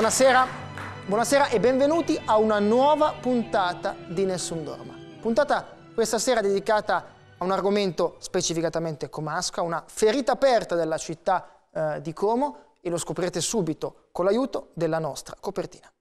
Buonasera, buonasera e benvenuti a una nuova puntata di Nessun Dorma. Puntata questa sera dedicata a un argomento specificatamente comasco, a una ferita aperta della città eh, di Como e lo scoprirete subito con l'aiuto della nostra copertina.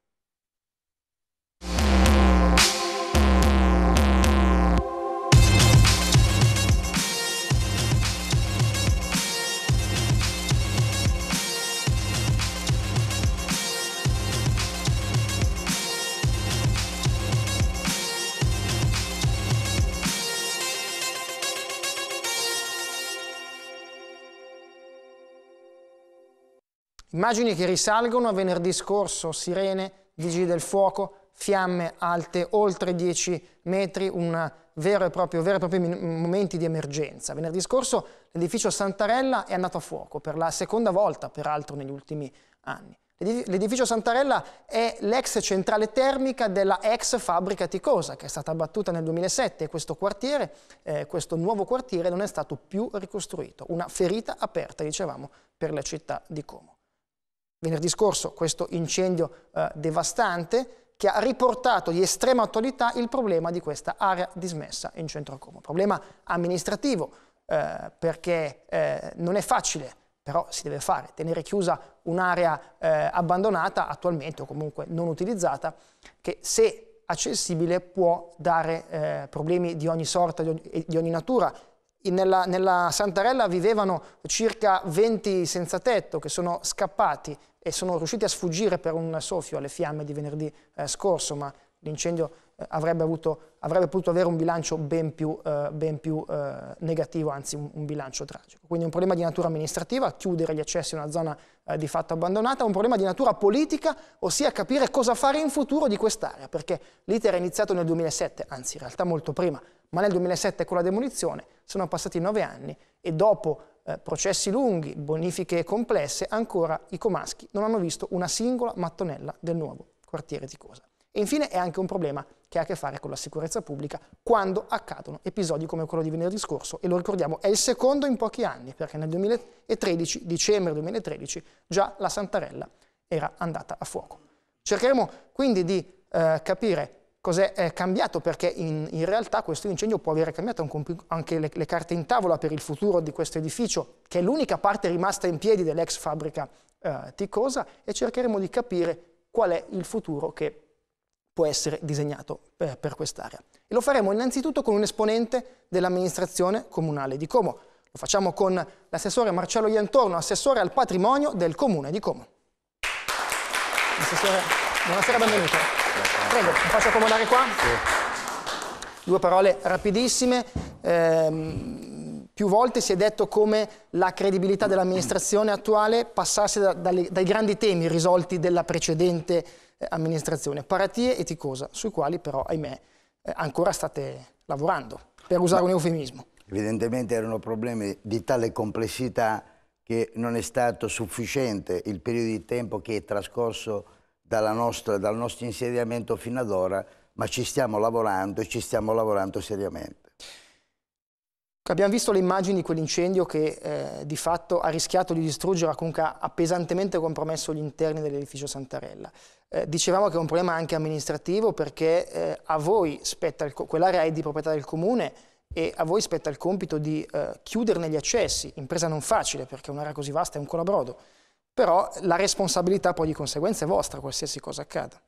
Immagini che risalgono a venerdì scorso, sirene, vigili del fuoco, fiamme alte oltre 10 metri, un vero e proprio, vero e proprio momenti di emergenza. Venerdì scorso l'edificio Santarella è andato a fuoco per la seconda volta, peraltro, negli ultimi anni. L'edificio Santarella è l'ex centrale termica della ex fabbrica Ticosa, che è stata abbattuta nel 2007 e questo quartiere, eh, questo nuovo quartiere, non è stato più ricostruito. Una ferita aperta, dicevamo, per la città di Como venerdì scorso questo incendio eh, devastante che ha riportato di estrema attualità il problema di questa area dismessa in centro a Como. Problema amministrativo eh, perché eh, non è facile, però si deve fare, tenere chiusa un'area eh, abbandonata attualmente o comunque non utilizzata che se accessibile può dare eh, problemi di ogni sorta, di di ogni natura, nella, nella, Santarella vivevano circa 20 senza tetto che sono scappati e sono riusciti a sfuggire per un soffio alle fiamme di venerdì eh, scorso, ma l'incendio avrebbe, avuto, avrebbe, potuto avere un bilancio ben più, eh, ben più eh, negativo, anzi un, un, bilancio tragico. Quindi un problema di natura amministrativa, chiudere gli accessi a una zona eh, di fatto abbandonata, un problema di natura politica, ossia capire cosa fare in futuro di quest'area, perché l'iter è iniziato nel 2007, anzi in realtà molto prima, ma nel 2007 con la demolizione sono passati nove anni e dopo eh, processi lunghi, bonifiche complesse, ancora i comaschi non hanno visto una singola mattonella del nuovo quartiere di Cosa. E infine è anche un problema che ha a che fare con la sicurezza pubblica quando accadono episodi come quello di venerdì scorso e lo ricordiamo è il secondo in pochi anni perché nel 2013, dicembre 2013, già la Santarella era andata a fuoco. Cercheremo quindi di eh, capire cos'è eh, cambiato perché in, in, realtà questo incendio può avere cambiato anche le, le carte in tavola per il futuro di questo edificio che è l'unica parte rimasta in piedi dell'ex fabbrica eh, Ticosa e cercheremo di capire qual è il futuro che può essere disegnato per, per quest'area. E lo faremo innanzitutto con un esponente dell'amministrazione comunale di Como. Lo facciamo con l'assessore Marcello Iantorno, assessore al patrimonio del comune di Como. Assessore, buonasera, benvenuto. Prego, mi faccio accomodare qua. Due parole rapidissime. Ehm, più volte si è detto come la credibilità dell'amministrazione attuale passasse da, dalle, dai grandi temi risolti della precedente amministrazione, paratie e ticosa, sui quali però, ahimè, eh, ancora state lavorando, per usare un eufemismo. Evidentemente erano problemi di tale complessità che non è stato sufficiente il periodo di tempo che è trascorso nostra, dal nostro insediamento fino ad ora, ma ci stiamo lavorando e ci stiamo lavorando seriamente. Ecco, abbiamo visto le immagini di quell'incendio che eh, di fatto ha rischiato di distruggere, ma comunque ha pesantemente compromesso gli interni dell'edificio Santarella. Eh, dicevamo che è un problema anche amministrativo perché eh, a voi spetta, il, quell'area è di proprietà del comune e a voi spetta il compito di eh, chiuderne gli accessi, impresa non facile perché un'area così vasta è un colabrodo, però la responsabilità poi di conseguenza è vostra, qualsiasi cosa accada.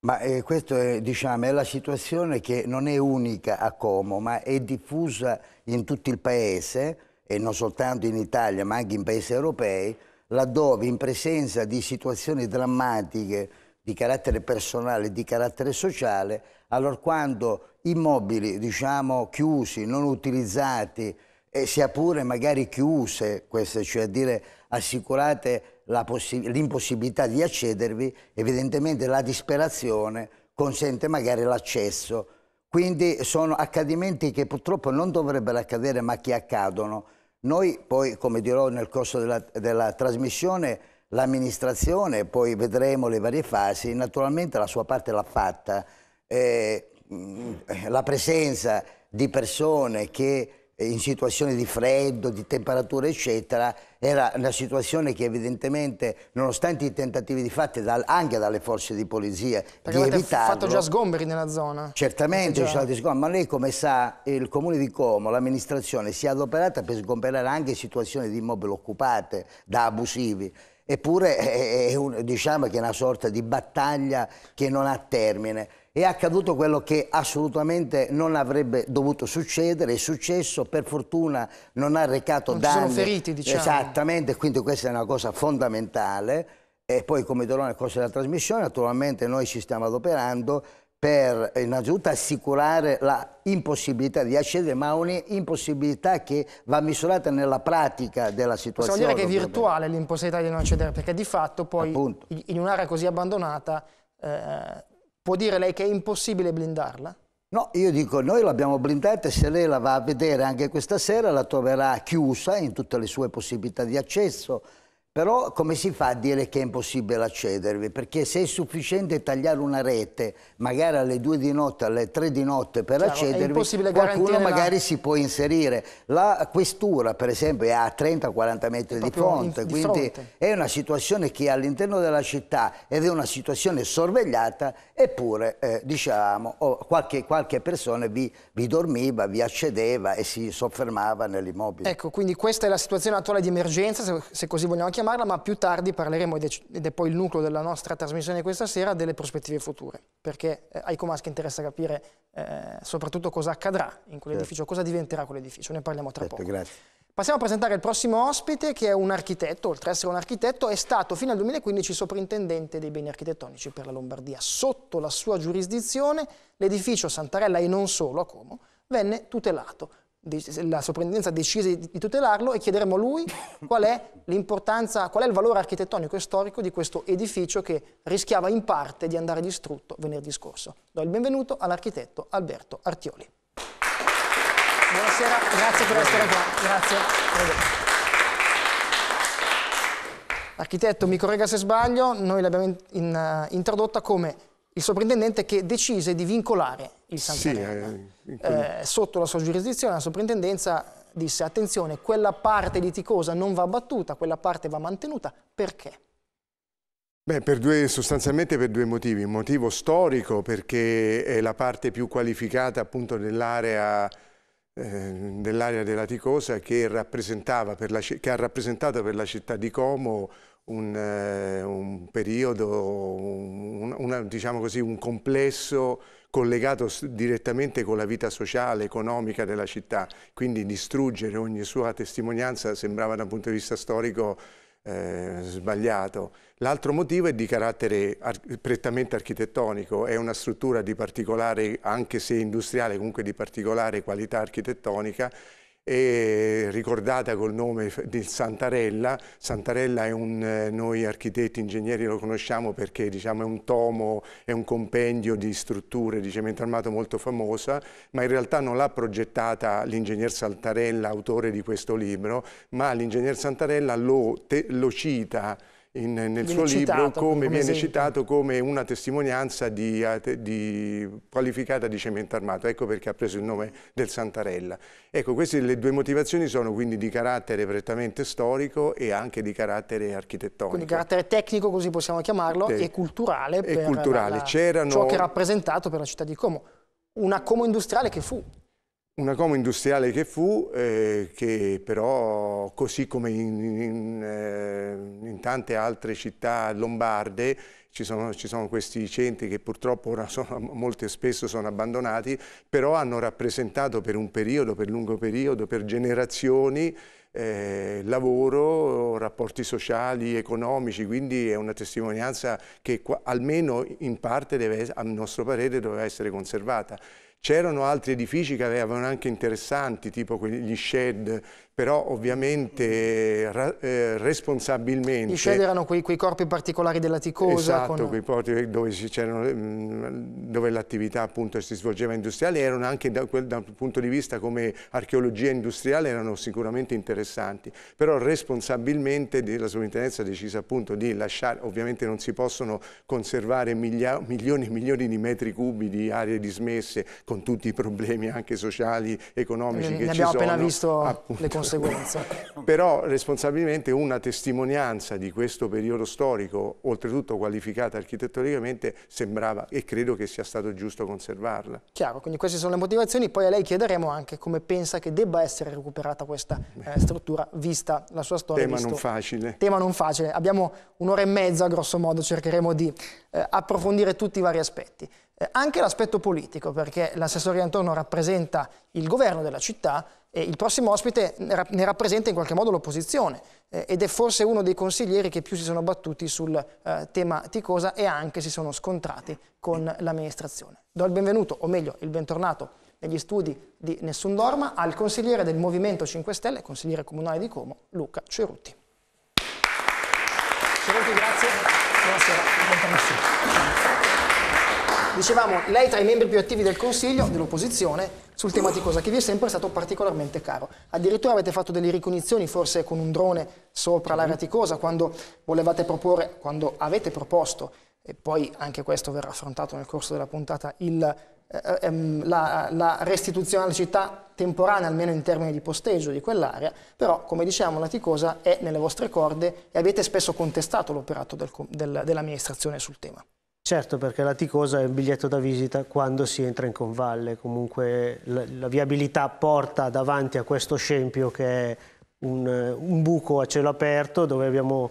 Ma eh, questa è, diciamo, è, la situazione che non è unica a Como, ma è diffusa in tutto il paese, e non soltanto in Italia, ma anche in paesi europei, laddove in presenza di situazioni drammatiche di carattere personale e di carattere sociale, allorquando immobili diciamo, chiusi, non utilizzati, e sia pure magari chiuse, queste, cioè dire assicurate l'impossibilità di accedervi, evidentemente la disperazione consente magari l'accesso. Quindi sono accadimenti che purtroppo non dovrebbero accadere ma che accadono. Noi poi, come dirò nel corso della, della trasmissione, l'amministrazione, poi vedremo le varie fasi, naturalmente la sua parte l'ha fatta. Eh, la presenza di persone che eh, in situazioni di freddo, di temperatura eccetera, era una situazione che evidentemente, nonostante i tentativi di fatti dal, anche dalle forze di polizia Perché di evitarlo... fatto già sgomberi nella zona. Certamente, già... ma lei come sa il comune di Como, l'amministrazione si è adoperata per sgomberare anche situazioni di immobili occupate da abusivi. Eppure è, eh, è un, diciamo che è una sorta di battaglia che non ha termine è accaduto quello che assolutamente non avrebbe dovuto succedere, è successo, per fortuna non ha recato non danni. sono feriti, diciamo. Esattamente, quindi questa è una cosa fondamentale. E poi, come dirò nel corso della trasmissione, naturalmente noi ci stiamo adoperando per eh, innanzitutto assicurare la impossibilità di accedere, ma un'impossibilità che va misurata nella pratica della situazione. Possiamo dire che è virtuale l'impossibilità di non accedere, perché di fatto poi Appunto. in un'area così abbandonata eh, Può dire lei che è impossibile blindarla? No, io dico, noi l'abbiamo blindata e se lei la va a vedere anche questa sera la troverà chiusa in tutte le sue possibilità di accesso, però come si fa a dire che è impossibile accedervi? Perché se è sufficiente tagliare una rete, magari alle 2 di notte, alle 3 di notte per cioè, accedervi, qualcuno magari la... si può inserire. La questura, per esempio, è a 30-40 metri di fronte, in, quindi fronte. è una situazione che all'interno della città ed è una situazione sorvegliata, eppure, eh, diciamo, qualche, qualche, persona vi, vi dormiva, vi accedeva e si soffermava nell'immobile. Ecco, quindi questa è la situazione attuale di emergenza, se, se così vogliamo chiamare chiamarla, ma più tardi parleremo, ed è poi il nucleo della nostra trasmissione questa sera, delle prospettive future, perché eh, ai Comaschi interessa capire eh, soprattutto cosa accadrà in quell'edificio, certo. cosa diventerà quell'edificio, ne parliamo tra certo, poco. Grazie. Passiamo a presentare il prossimo ospite che è un architetto, oltre ad essere un architetto, è stato fino al 2015 soprintendente dei beni architettonici per la Lombardia. Sotto la sua giurisdizione l'edificio Santarella e non solo a Como venne tutelato la soprintendenza decise di tutelarlo e chiederemo a lui qual è l'importanza, qual è il valore architettonico e storico di questo edificio che rischiava in parte di andare distrutto venerdì scorso. Do il benvenuto all'architetto Alberto Artioli. Buonasera, grazie per essere qua. Grazie. Architetto, mi corregga se sbaglio, noi l'abbiamo in, in, eh, introdotta come il soprintendente che decise di vincolare il San sì, eh, eh, quel... eh, sotto la sua giurisdizione la soprintendenza disse attenzione, quella parte di Ticosa non va battuta, quella parte va mantenuta, perché? Beh, per due, sostanzialmente per due motivi. Un motivo storico, perché è la parte più qualificata appunto dell'area eh, dell della Ticosa che, che, ha rappresentato per la città di Como un, eh, un periodo, un, una, diciamo così, un complesso collegato direttamente con la vita sociale, economica della città, quindi distruggere ogni sua testimonianza sembrava da un punto di vista storico eh, sbagliato. L'altro motivo è di carattere ar prettamente architettonico, è una struttura di particolare, anche se industriale, comunque di particolare qualità architettonica è ricordata col nome di Santarella. Santarella è un, eh, noi architetti, ingegneri lo conosciamo perché diciamo, è un tomo, è un compendio di strutture di cemento armato molto famosa, ma in realtà non l'ha progettata l'ingegner Santarella, autore di questo libro, ma l'ingegner Santarella lo, te, lo cita in, nel viene suo libro come, come viene esempio. citato come una testimonianza di, eh, di, qualificata di cemento armato, ecco perché ha preso il nome del Santarella. Ecco, queste le due motivazioni sono quindi di carattere prettamente storico e anche di carattere architettonico. Quindi carattere tecnico, così possiamo chiamarlo, De, e culturale e per culturale. La, ciò che è rappresentato per la città di Como. Una Como industriale che fu una coma industriale che fu, eh, che però così come in, in, eh, in tante altre città lombarde ci sono, ci sono, questi centri che purtroppo ora sono, molto spesso sono abbandonati, però hanno rappresentato per un periodo, per lungo periodo, per generazioni eh, lavoro, rapporti sociali, economici, quindi è una testimonianza che qua, almeno in parte deve, a nostro parere doveva essere conservata. C'erano altri edifici che avevano anche interessanti, tipo gli shed, però ovviamente eh, eh, responsabilmente... Gli shed erano quei, quei, corpi particolari della ticosa? Esatto, con... quei porti dove, mm, dove l'attività appunto si svolgeva industriale, erano anche da, quel, dal punto di vista come archeologia industriale erano sicuramente interessanti, però responsabilmente la sovrintendenza ha deciso appunto di lasciare, ovviamente non si possono conservare miglia, milioni e milioni di metri cubi di aree dismesse, con tutti i problemi anche sociali, economici ne che ci sono. Ne abbiamo appena visto appunto. le conseguenze. Però responsabilmente una testimonianza di questo periodo storico, oltretutto qualificata architettonicamente, sembrava e credo che sia stato giusto conservarla. Chiaro, quindi queste sono le motivazioni, poi a lei chiederemo anche come pensa che debba essere recuperata questa eh, struttura, vista la sua storia. Tema non facile. Tema non facile. Abbiamo un'ora e mezza, grosso modo, cercheremo di eh, approfondire tutti i vari aspetti. Eh, anche l'aspetto politico, perché l'assessore Antonio rappresenta il governo della città e il prossimo ospite ne rappresenta in qualche modo l'opposizione eh, ed è forse uno dei consiglieri che più si sono battuti sul eh, tema Ticosa e anche si sono scontrati con l'amministrazione. Do il benvenuto, o meglio il bentornato negli studi di Nessun Dorma al consigliere del Movimento 5 Stelle, consigliere comunale di Como, Luca Cerutti. Cerutti, grazie. Buonasera. Bentornato. Dicevamo, lei tra i membri più attivi del Consiglio, dell'opposizione, sul tema di cosa che vi è sempre stato particolarmente caro. Addirittura avete fatto delle ricognizioni, forse con un drone sopra l'area mm-hmm. ticosa, quando volevate proporre, quando avete proposto, e poi anche questo verrà affrontato nel corso della puntata, il, eh, ehm, la, la, restituzione alla città temporanea, almeno in termini di posteggio di quell'area, però come diciamo la ticosa è nelle vostre corde e avete spesso contestato l'operato del, del, dell'amministrazione sul tema. Certo, perché la Ticosa è un biglietto da visita quando si entra in convalle, comunque la, la viabilità porta davanti a questo scempio che è un, un buco a cielo aperto dove abbiamo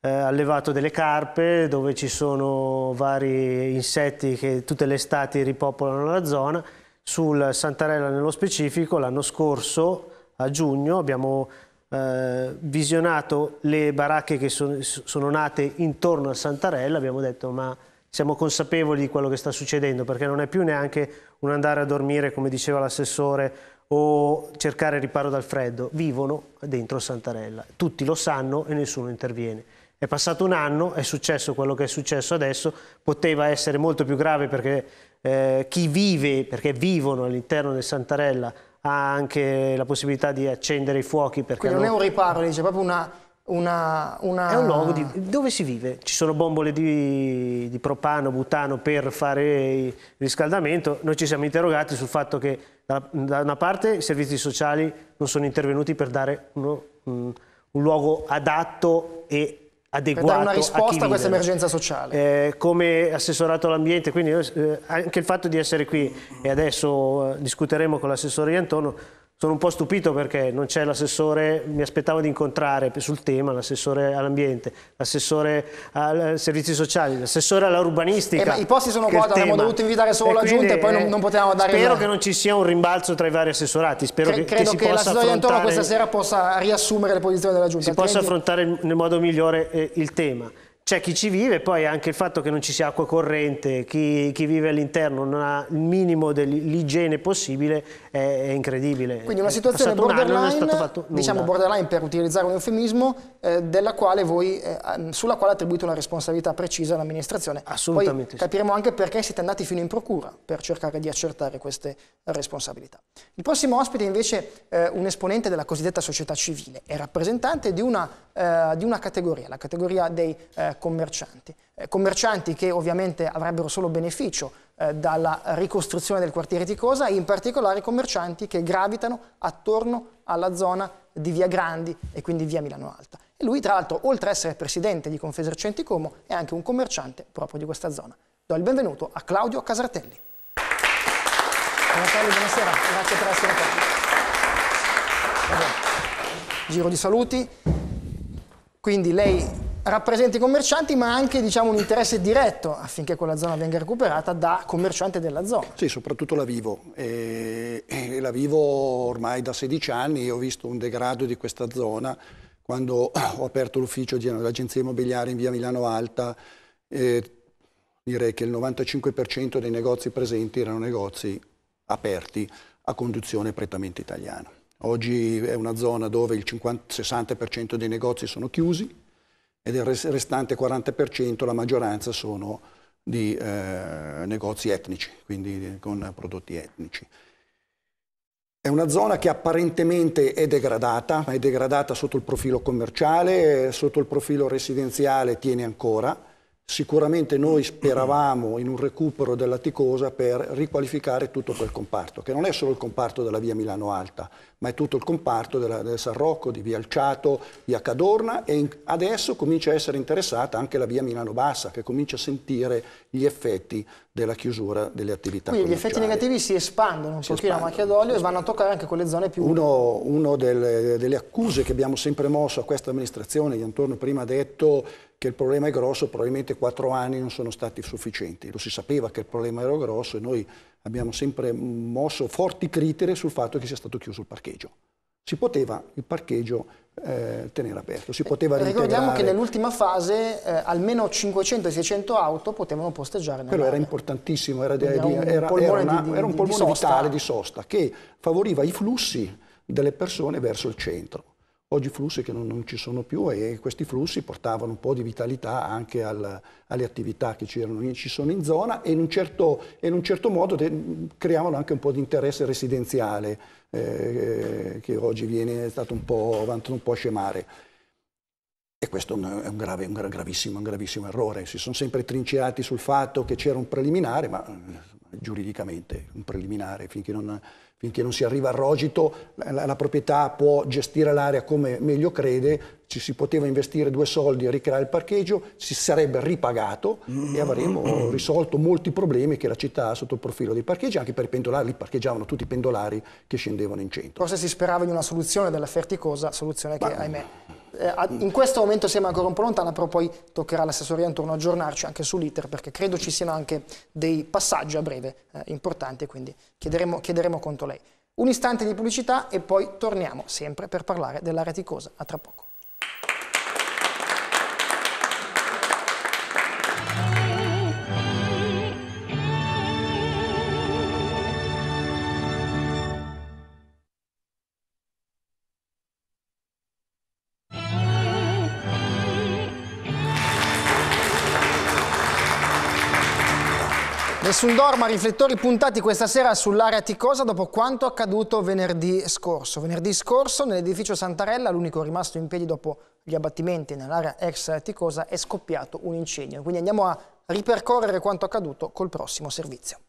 eh, allevato delle carpe, dove ci sono vari insetti che tutte le estati ripopolano la zona. Sul Santarella nello specifico l'anno scorso a giugno abbiamo eh, visionato le baracche che sono, sono nate intorno al Santarella, abbiamo detto ma siamo consapevoli di quello che sta succedendo, perché non è più neanche un andare a dormire, come diceva l'assessore, o cercare riparo dal freddo. Vivono dentro Santarella. Tutti lo sanno e nessuno interviene. È passato un anno, è successo quello che è successo adesso, poteva essere molto più grave perché eh, chi vive, perché vivono all'interno del Santarella, ha anche la possibilità di accendere i fuochi. Perché Quindi non è un riparo, lì c'è proprio una una, una... È un luogo di, dove si vive, ci sono bombole di, di, propano, butano per fare il riscaldamento, noi ci siamo interrogati sul fatto che da, da una parte i servizi sociali non sono intervenuti per dare uno, un, mm, un luogo adatto e adeguato per dare una risposta a, a questa emergenza sociale. Eh, come assessorato all'ambiente, quindi eh, anche il fatto di essere qui e adesso eh, discuteremo con l'assessore Antono sono un po' stupito perché non c'è l'assessore, mi aspettavo di incontrare sul tema l'assessore all'ambiente, l'assessore ai servizi sociali, l'assessore all'urbanistica. Eh, I posti sono qua, avremmo dovuto invitare solo la giunta e poi non, non potevamo dare... Spero il... che non ci sia un rimbalzo tra i vari assessorati, spero Cre che, credo che, che l'assessore questa sera possa riassumere le posizioni della giunta. Si altrimenti... possa affrontare nel modo migliore eh, il tema c'è chi ci vive, poi anche il fatto che non ci sia acqua corrente, chi, chi vive all'interno non ha il minimo dell'igiene possibile, è, è, incredibile. Quindi una situazione borderline, un diciamo borderline per utilizzare un eufemismo, eh, quale voi, eh, sulla quale attribuite una responsabilità precisa all'amministrazione. Assolutamente. Poi capiremo sì. anche perché siete andati fino in procura per cercare di accertare queste responsabilità. Il prossimo ospite invece è eh, un esponente della cosiddetta società civile, è rappresentante di una, eh, di una categoria, la categoria dei eh, commercianti. Eh, commercianti che ovviamente avrebbero solo beneficio eh, dalla ricostruzione del quartiere Ticosa, in particolare commercianti che gravitano attorno alla zona di Via Grandi e quindi Via Milano Alta. E lui tra l'altro, oltre ad essere presidente di Confesercenti Como, è anche un commerciante proprio di questa zona. Do il benvenuto a Claudio Casartelli. Buonasera, buonasera, grazie per essere qui. Giro di saluti. Quindi lei rappresenta i commercianti ma anche diciamo, un interesse diretto affinché quella zona venga recuperata da commerciante della zona. Sì, soprattutto la Vivo. E, e la Vivo ormai da 16 anni ho visto un degrado di questa zona quando ho aperto l'ufficio dell'agenzia immobiliare in via Milano Alta. Eh, direi che il 95% dei negozi presenti erano negozi aperti a conduzione prettamente italiana. Oggi è una zona dove il 50, 60% dei negozi sono chiusi, e del restante 40% la maggioranza sono di eh, negozi etnici, quindi con prodotti etnici. È una zona che apparentemente è degradata, ma è degradata sotto il profilo commerciale, sotto il profilo residenziale tiene ancora, Sicuramente noi speravamo in un recupero della Ticosa per riqualificare tutto quel comparto, che non è solo il comparto della via Milano Alta, ma è tutto il comparto della, del San Rocco, di via Alciato, via Cadorna e adesso comincia a essere interessata anche la via Milano Bassa, che comincia a sentire gli effetti della chiusura delle attività Quindi gli effetti negativi si espandono un si pochino espandono, a macchia d'olio e vanno a toccare anche quelle zone più... Uno, uno delle, delle accuse che abbiamo sempre mosso a questa amministrazione, Antonio prima ha detto che il problema è grosso, probabilmente quattro anni non sono stati sufficienti. Lo si sapeva che il problema era grosso e noi abbiamo sempre mosso forti critiche sul fatto che sia stato chiuso il parcheggio. Si poteva il parcheggio eh, tenere aperto, si eh, poteva Ricordiamo reintegrare... che nell'ultima fase eh, almeno 500-600 auto potevano posteggiare Però era importantissimo, era, era, un era, polmone, una, di, era un polmone di vitale di sosta che favoriva i flussi delle persone verso il centro. Oggi flussi che non, non, ci sono più e questi flussi portavano un po' di vitalità anche al, alle attività che ci, erano, ci, sono in zona e in un certo, in un certo modo de, creavano anche un po' di interesse residenziale eh, che oggi viene stato un po', un po a scemare. E questo è un, grave, un gravissimo, un gravissimo errore. Si sono sempre trinciati sul fatto che c'era un preliminare, ma eh, giuridicamente un preliminare finché non finché non si arriva al rogito, la, la, proprietà può gestire l'area come meglio crede, ci si poteva investire due soldi e ricreare il parcheggio, si sarebbe ripagato e avremmo risolto molti problemi che la città ha sotto il profilo dei parcheggi, anche per i pendolari, lì parcheggiavano tutti i pendolari che scendevano in centro. Forse si sperava di una soluzione della Ferticosa, soluzione che Ma, ahimè eh, in questo momento sembra ancora un po' lontana, però poi toccherà all'assessoria intorno aggiornarci anche sull'iter, perché credo ci siano anche dei passaggi a breve eh, importanti, quindi chiederemo, chiederemo conto a lei. Un istante di pubblicità e poi torniamo sempre per parlare dell'area ticosa. A tra poco. Nessun dorma, riflettori puntati questa sera sull'area ticosa dopo quanto accaduto venerdì scorso. Venerdì scorso nell'edificio Santarella, l'unico rimasto in piedi dopo gli abbattimenti nell'area ex ticosa, è scoppiato un incendio. Quindi andiamo a ripercorrere quanto accaduto col prossimo servizio.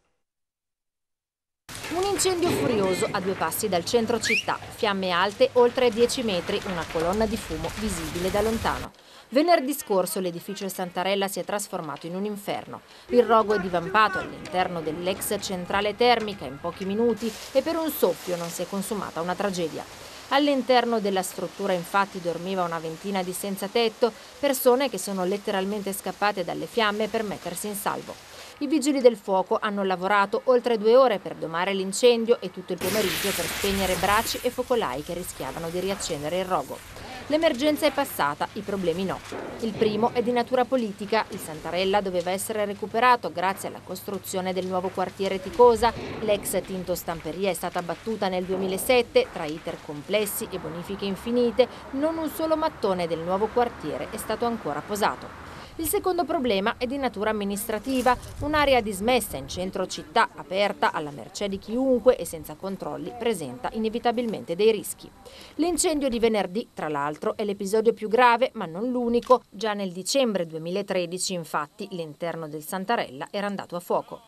Un incendio furioso a due passi dal centro città, fiamme alte oltre 10 metri, una colonna di fumo visibile da lontano. Venerdì scorso l'edificio Santarella si è trasformato in un inferno. Il rogo è divampato all'interno dell'ex centrale termica in pochi minuti e per un soffio non si è consumata una tragedia. All'interno della struttura infatti dormiva una ventina di senza tetto, persone che sono letteralmente scappate dalle fiamme per mettersi in salvo. I vigili del fuoco hanno lavorato oltre due ore per domare l'incendio e tutto il pomeriggio per spegnere braci e focolai che rischiavano di riaccendere il rogo. L'emergenza è passata, i problemi no. Il primo è di natura politica. Il Santarella doveva essere recuperato grazie alla costruzione del nuovo quartiere Ticosa. L'ex Tinto Stamperia è stata abbattuta nel 2007 tra iter complessi e bonifiche infinite. Non un solo mattone del nuovo quartiere è stato ancora posato. Il secondo problema è di natura amministrativa, un'area dismessa in centro città, aperta alla mercé di chiunque e senza controlli, presenta inevitabilmente dei rischi. L'incendio di venerdì, tra l'altro, è l'episodio più grave, ma non l'unico. Già nel dicembre 2013, infatti, l'interno del Santarella era andato a fuoco.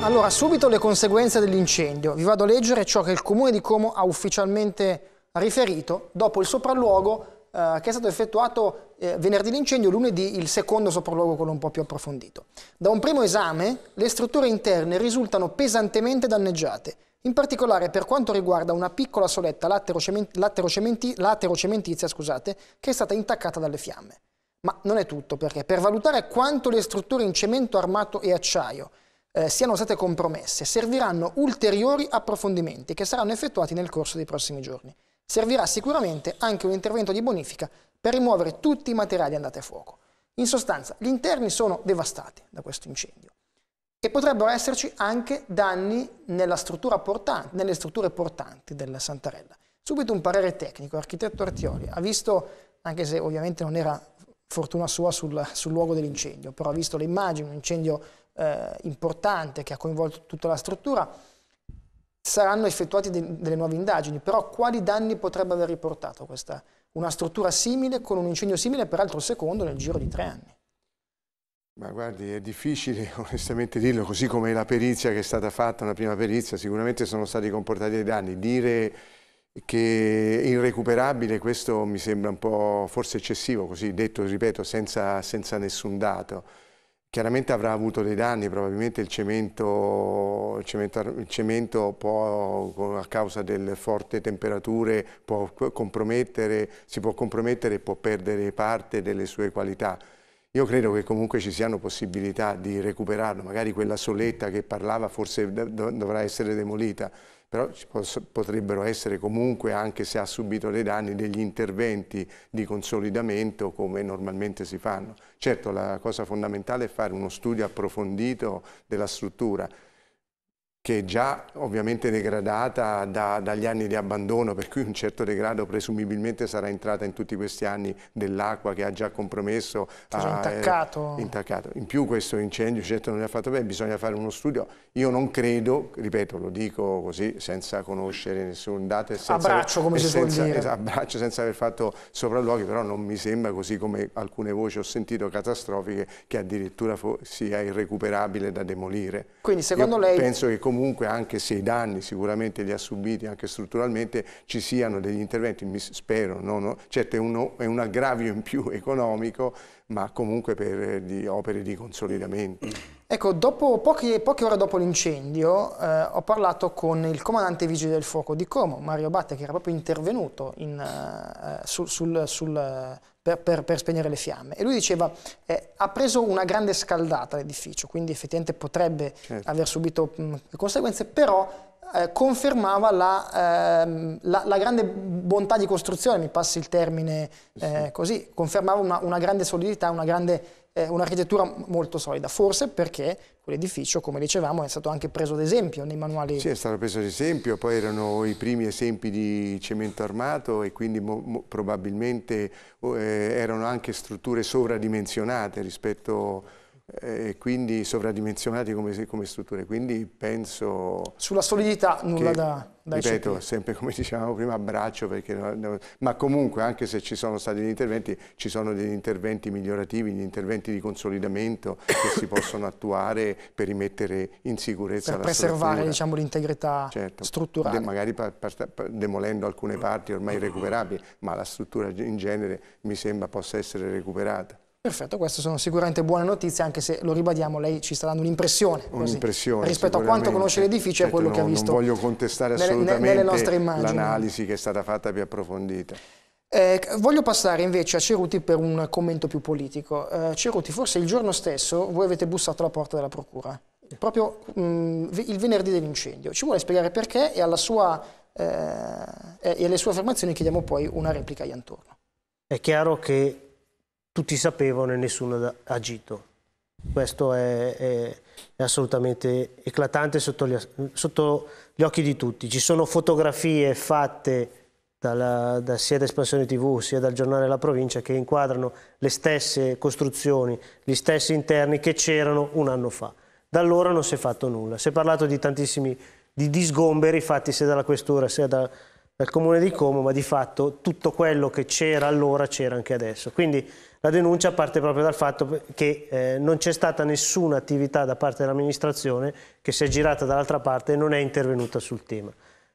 Allora, subito le conseguenze dell'incendio. Vi vado a leggere ciò che il comune di Como ha ufficialmente riferito dopo il sopralluogo eh, che è stato effettuato eh, venerdì l'incendio, lunedì il secondo sopralluogo quello un po' più approfondito. Da un primo esame le strutture interne risultano pesantemente danneggiate, in particolare per quanto riguarda una piccola soletta laterocementi, laterocementi, laterocementizia scusate, che è stata intaccata dalle fiamme. Ma non è tutto perché per valutare quanto le strutture in cemento armato e acciaio eh, siano state compromesse serviranno ulteriori approfondimenti che saranno effettuati nel corso dei prossimi giorni servirà sicuramente anche un intervento di bonifica per rimuovere tutti i materiali andati a fuoco. In sostanza, gli interni sono devastati da questo incendio e potrebbero esserci anche danni portante, nelle strutture portanti della Santarella. Subito un parere tecnico, l'architetto Artioli ha visto, anche se ovviamente non era fortuna sua sul, sul luogo dell'incendio, però ha visto le immagini, un incendio eh, importante che ha coinvolto tutta la struttura, saranno effettuate de delle nuove indagini, però quali danni potrebbe aver riportato questa, una struttura simile con un incendio simile, peraltro secondo, nel giro di tre anni? Ma guardi, è difficile onestamente dirlo, così come la perizia che è stata fatta, una prima perizia, sicuramente sono stati comportati dei danni. Dire che è irrecuperabile, questo mi sembra un po' forse eccessivo, così detto, ripeto, senza, senza nessun dato. Chiaramente avrà avuto dei danni, probabilmente il cemento, il cemento, il cemento può, a causa delle forti temperature può compromettere, si può compromettere e può perdere parte delle sue qualità. Io credo che comunque ci siano possibilità di recuperarlo, magari quella soletta che parlava forse dovrà essere demolita però ci potrebbero essere comunque, anche se ha subito dei danni, degli interventi di consolidamento come normalmente si fanno. Certo, la cosa fondamentale è fare uno studio approfondito della struttura, che è già ovviamente degradata da, dagli anni di abbandono, per cui un certo degrado presumibilmente sarà entrata in tutti questi anni dell'acqua che ha già compromesso. Cioè, ha, ah, intaccato. Eh, intaccato. In più questo incendio certo non è fatto bene, bisogna fare uno studio. Io non credo, ripeto, lo dico così, senza conoscere nessun dato. E senza abbraccio aver, come si senza, dire. Esatto, abbraccio senza aver fatto sopralluoghi, però non mi sembra così come alcune voci ho sentito catastrofiche che addirittura sia irrecuperabile da demolire. Quindi secondo Io lei... Penso che comunque anche se i danni sicuramente li ha subiti anche strutturalmente ci siano degli interventi, spero, no, no? certo è, uno, è un aggravio in più economico ma comunque per eh, di opere di consolidamento. Ecco, dopo, poche, poche, ore dopo l'incendio eh, ho parlato con il comandante vigile del fuoco di Como, Mario Batte, che era proprio intervenuto in, eh, eh sul, sul, sul, per, per, per spegnere le fiamme. E lui diceva, eh, ha preso una grande scaldata l'edificio, quindi effettivamente potrebbe certo. aver subito mh, mm, conseguenze, però eh, confermava la, ehm, la, la, grande bontà di costruzione, mi passi il termine eh, così, confermava una, una, grande solidità, una grande eh, un'architettura molto solida, forse perché quell'edificio, come dicevamo, è stato anche preso ad esempio nei manuali. Sì, è stato preso ad esempio, poi erano i primi esempi di cemento armato e quindi probabilmente eh, erano anche strutture sovradimensionate rispetto eh, e eh, quindi sovradimensionate come, come strutture, quindi penso... Sulla solidità nulla da... Dai ripeto, CT. sempre come dicevamo prima, abbraccio, perché, no, ma comunque anche se ci sono stati degli interventi, ci sono degli interventi migliorativi, degli interventi di consolidamento che si possono attuare per rimettere in sicurezza per la preservare diciamo, l'integrità certo, strutturale. De magari demolendo alcune parti ormai recuperabili, ma la struttura in genere mi sembra possa essere recuperata. Perfetto, queste sono sicuramente buone notizie, anche se lo ribadiamo, lei ci sta dando un'impressione, un'impressione rispetto a quanto conosce l'edificio e a certo, quello no, che ha visto. Non voglio contestare assolutamente l'analisi che è stata fatta più approfondita. Eh, voglio passare invece a Ceruti per un commento più politico. Eh, Ceruti, forse il giorno stesso voi avete bussato alla porta della Procura, proprio mh, mm, il venerdì dell'incendio. Ci vuole spiegare perché e, sua, eh, e alle sue affermazioni chiediamo poi una replica agli Iantorno. È chiaro che tutti sapevano e nessuno ha agito. Questo è, è, è assolutamente eclatante sotto gli, sotto gli, occhi di tutti. Ci sono fotografie fatte dalla, da, sia da Espansione TV sia dal giornale La Provincia che inquadrano le stesse costruzioni, gli stessi interni che c'erano un anno fa. Da allora non si è fatto nulla. Si è parlato di tantissimi di disgomberi fatti sia dalla questura sia da, dal comune di Como, ma di fatto tutto quello che c'era allora c'era anche adesso. Quindi la denuncia parte proprio dal fatto che eh, non c'è stata nessuna attività da parte dell'amministrazione che si è girata dall'altra parte e non è intervenuta sul tema.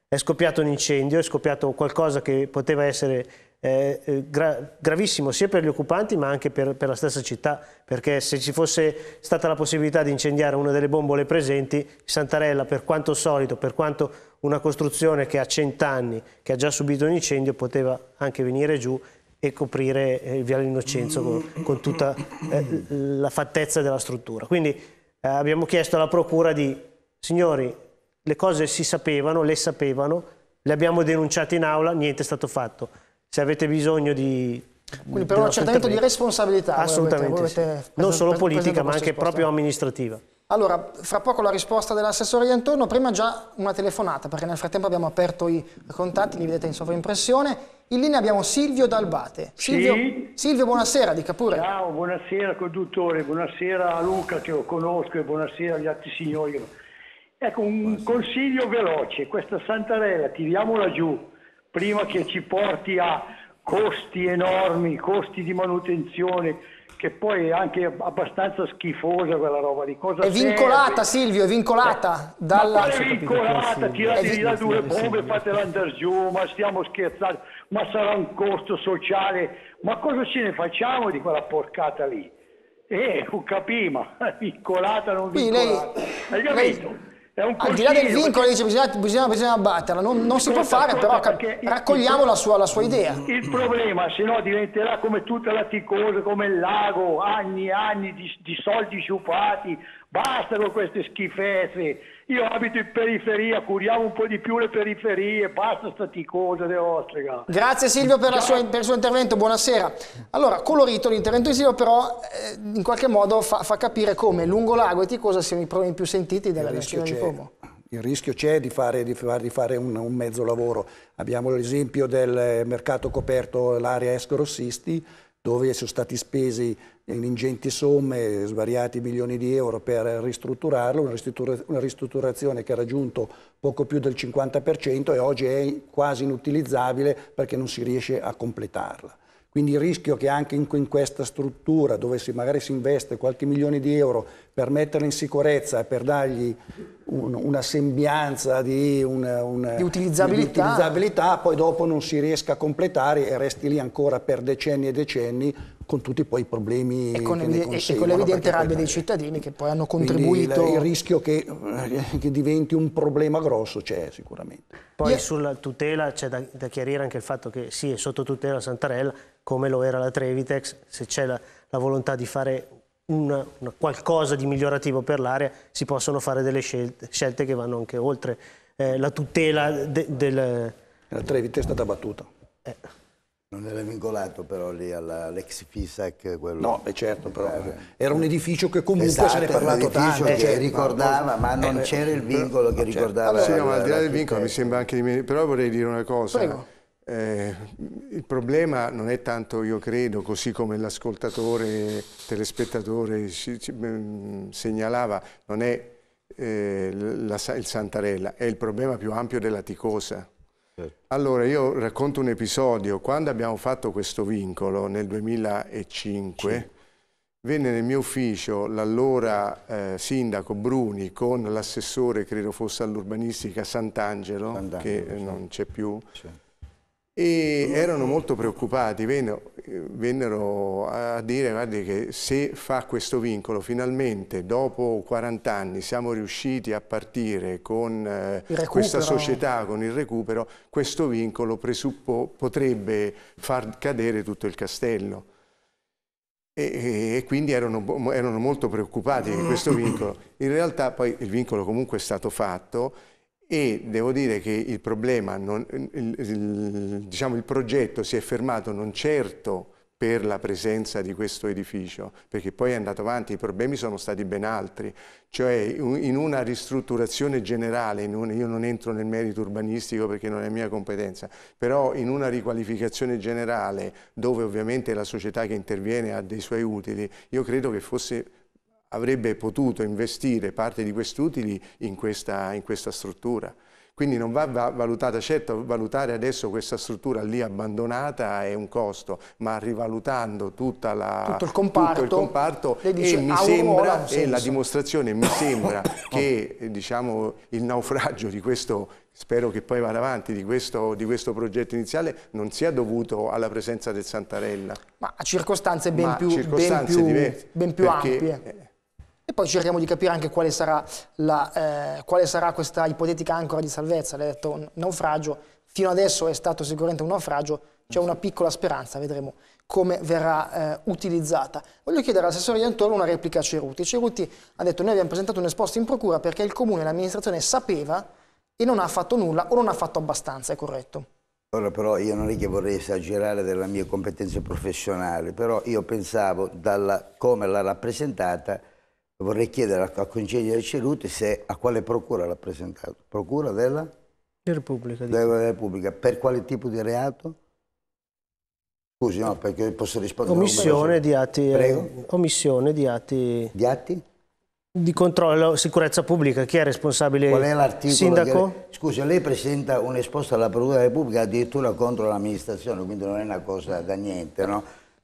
È scoppiato un incendio, è scoppiato qualcosa che poteva essere eh, eh gra gravissimo sia per gli occupanti ma anche per, per, la stessa città perché se ci fosse stata la possibilità di incendiare una delle bombole presenti Santarella per quanto solito, per quanto una costruzione che ha cent'anni che ha già subito un incendio poteva anche venire giù e coprire eh, il Viale Innocenzo con, con tutta eh, la fattezza della struttura. Quindi eh, abbiamo chiesto alla Procura di, signori, le cose si sapevano, le sapevano, le abbiamo denunciate in aula, niente è stato fatto. Se avete bisogno di... Quindi per un accertamento di responsabilità. Assolutamente, volete, volete sì. non solo politica ma anche risposta. proprio amministrativa. Allora, fra poco la risposta dell'assessore Iantone, prima già una telefonata perché nel frattempo abbiamo aperto i contatti, li vedete in sovraimpressione. In linea abbiamo Silvio Dalbate. Silvio, sì? Silvio buonasera, dica pure. Ciao, buonasera conduttore, buonasera a Luca che lo conosco e buonasera agli altri signori. Ecco, un buonasera. consiglio veloce, questa Santarella tiriamola giù prima che ci porti a costi enormi, costi di manutenzione, che poi è anche abbastanza schifosa quella roba di cosa è vincolata serve? Silvio è vincolata eh. dalla ma è vincolata tiratevi da due bombe fatela andare giù ma stiamo scherzando ma sarà un costo sociale ma cosa ce ne facciamo di quella porcata lì eh capì ma vincolata non vincolata lei... hai capito lei... Al di là del vincolo dice bisogna, bisogna, bisogna batterla, non, non si può fare, però raccogliamo la sua, la sua, idea. Il problema, se no diventerà come tutta la ticosa, come il lago, anni e anni di, di soldi sciupati, Basta con queste schifezze. Io abito in periferia, curiamo un po' di più le periferie, basta stati cose di ostrica. Grazie Silvio per, sua, per, il suo intervento, buonasera. Allora, colorito l'intervento di Silvio però eh, in qualche modo fa, fa capire come lungo lago e Ticosa siano i problemi più sentiti della nazione di Como. Il rischio c'è di fare, di fare, di fare un, un, mezzo lavoro. Abbiamo l'esempio del mercato coperto, l'area ex grossisti, dove sono stati spesi ingenti somme, svariati milioni di euro per ristrutturarlo, una, ristruttura, una ristrutturazione che ha raggiunto poco più del 50% e oggi è quasi inutilizzabile perché non si riesce a completarla. Quindi il rischio che anche in, in questa struttura dove si, magari si investe qualche milione di euro per metterla in sicurezza e per dargli un, una sembianza di, una, una, di, utilizzabilità. di, utilizzabilità. poi dopo non si riesca a completare e resti lì ancora per decenni e decenni con tutti poi i problemi e con, e con l'evidente rabbia dei cittadini che poi hanno contribuito. Quindi il, il rischio che, eh, che, diventi un problema grosso c'è sicuramente. Poi yeah. sulla tutela c'è da, da, chiarire anche il fatto che sì, è sotto tutela Santarella, come lo era la Trevitex, se c'è la, la volontà di fare una, una qualcosa di migliorativo per l'area, si possono fare delle scelte, scelte che vanno anche oltre eh, la tutela de, del... La Trevitex è stata battuta. Eh. Non era vincolato però lì all'ex FISAC quello... No, beh certo, però eh, era un edificio che comunque esatto, se ne è parlato tanto. che cioè, ricordava, ma, non eh, c'era il eh, vincolo che certo. ricordava... Certo. sì, ma al di là del vincolo mi sembra anche di me... Però vorrei dire una cosa. Eh, il problema non è tanto, io credo, così come l'ascoltatore, telespettatore ci, ci, mh, mm, segnalava, non è eh, la, il Santarella, è il problema più ampio della ticosa Certo. Allora, io racconto un episodio. Quando abbiamo fatto questo vincolo nel 2005, sì. venne nel mio ufficio l'allora eh, sindaco Bruni con l'assessore, credo fosse all'urbanistica Sant'Angelo, che sì. non c'è più. Sì e erano molto preoccupati, vennero, vennero, a dire guardi, che se fa questo vincolo finalmente dopo 40 anni siamo riusciti a partire con eh, questa società, con il recupero, questo vincolo potrebbe far cadere tutto il castello. E, e, quindi erano, erano molto preoccupati di questo mm. vincolo. In realtà poi il vincolo comunque è stato fatto e devo dire che il problema, non, il, il, diciamo il progetto si è fermato non certo per la presenza di questo edificio, perché poi è andato avanti, i problemi sono stati ben altri, cioè in una ristrutturazione generale, un, io non entro nel merito urbanistico perché non è mia competenza, però in una riqualificazione generale dove ovviamente la società che interviene ha dei suoi utili, io credo che fosse avrebbe potuto investire parte di questi utili in questa, in questa struttura. Quindi non va valutata, certo valutare adesso questa struttura lì abbandonata è un costo, ma rivalutando tutta la, tutto il comparto, tutto il comparto dice, e, mi sembra, e la dimostrazione mi sembra che eh, diciamo, il naufragio di questo, spero che poi vada avanti, di questo, di questo progetto iniziale non sia dovuto alla presenza del Santarella. Ma a circostanze ben ma più, circostanze ben più, ben più ampie. Eh, e poi cerchiamo di capire anche quale sarà, la, eh, quale sarà questa ipotetica ancora di salvezza. Lei detto un naufragio, fino adesso è stato sicuramente un naufragio, c'è una piccola speranza, vedremo come verrà eh, utilizzata. Voglio chiedere all'assessore di Iantoro una replica a Ceruti. Ceruti ha detto noi abbiamo presentato un esposto in procura perché il comune e l'amministrazione sapeva e non ha fatto nulla o non ha fatto abbastanza, è corretto? Ora però io non è che vorrei esagerare della mia competenza professionale, però io pensavo dalla, come l'ha rappresentata vorrei chiedere al consigliere dei Ceruti se a quale procura l'ha presentato. Procura della? Repubblica. Della Repubblica. Per quale tipo di reato? Scusi, no, perché posso rispondere. Omissione di atti. Eh, Prego. Omissione di atti. Di atti? Di controllo, sicurezza pubblica, chi è responsabile? Qual è l'articolo? Sindaco? Che... Scusa, lei presenta un'esposta alla Procura della Repubblica addirittura contro l'amministrazione, quindi non è una cosa da niente, no?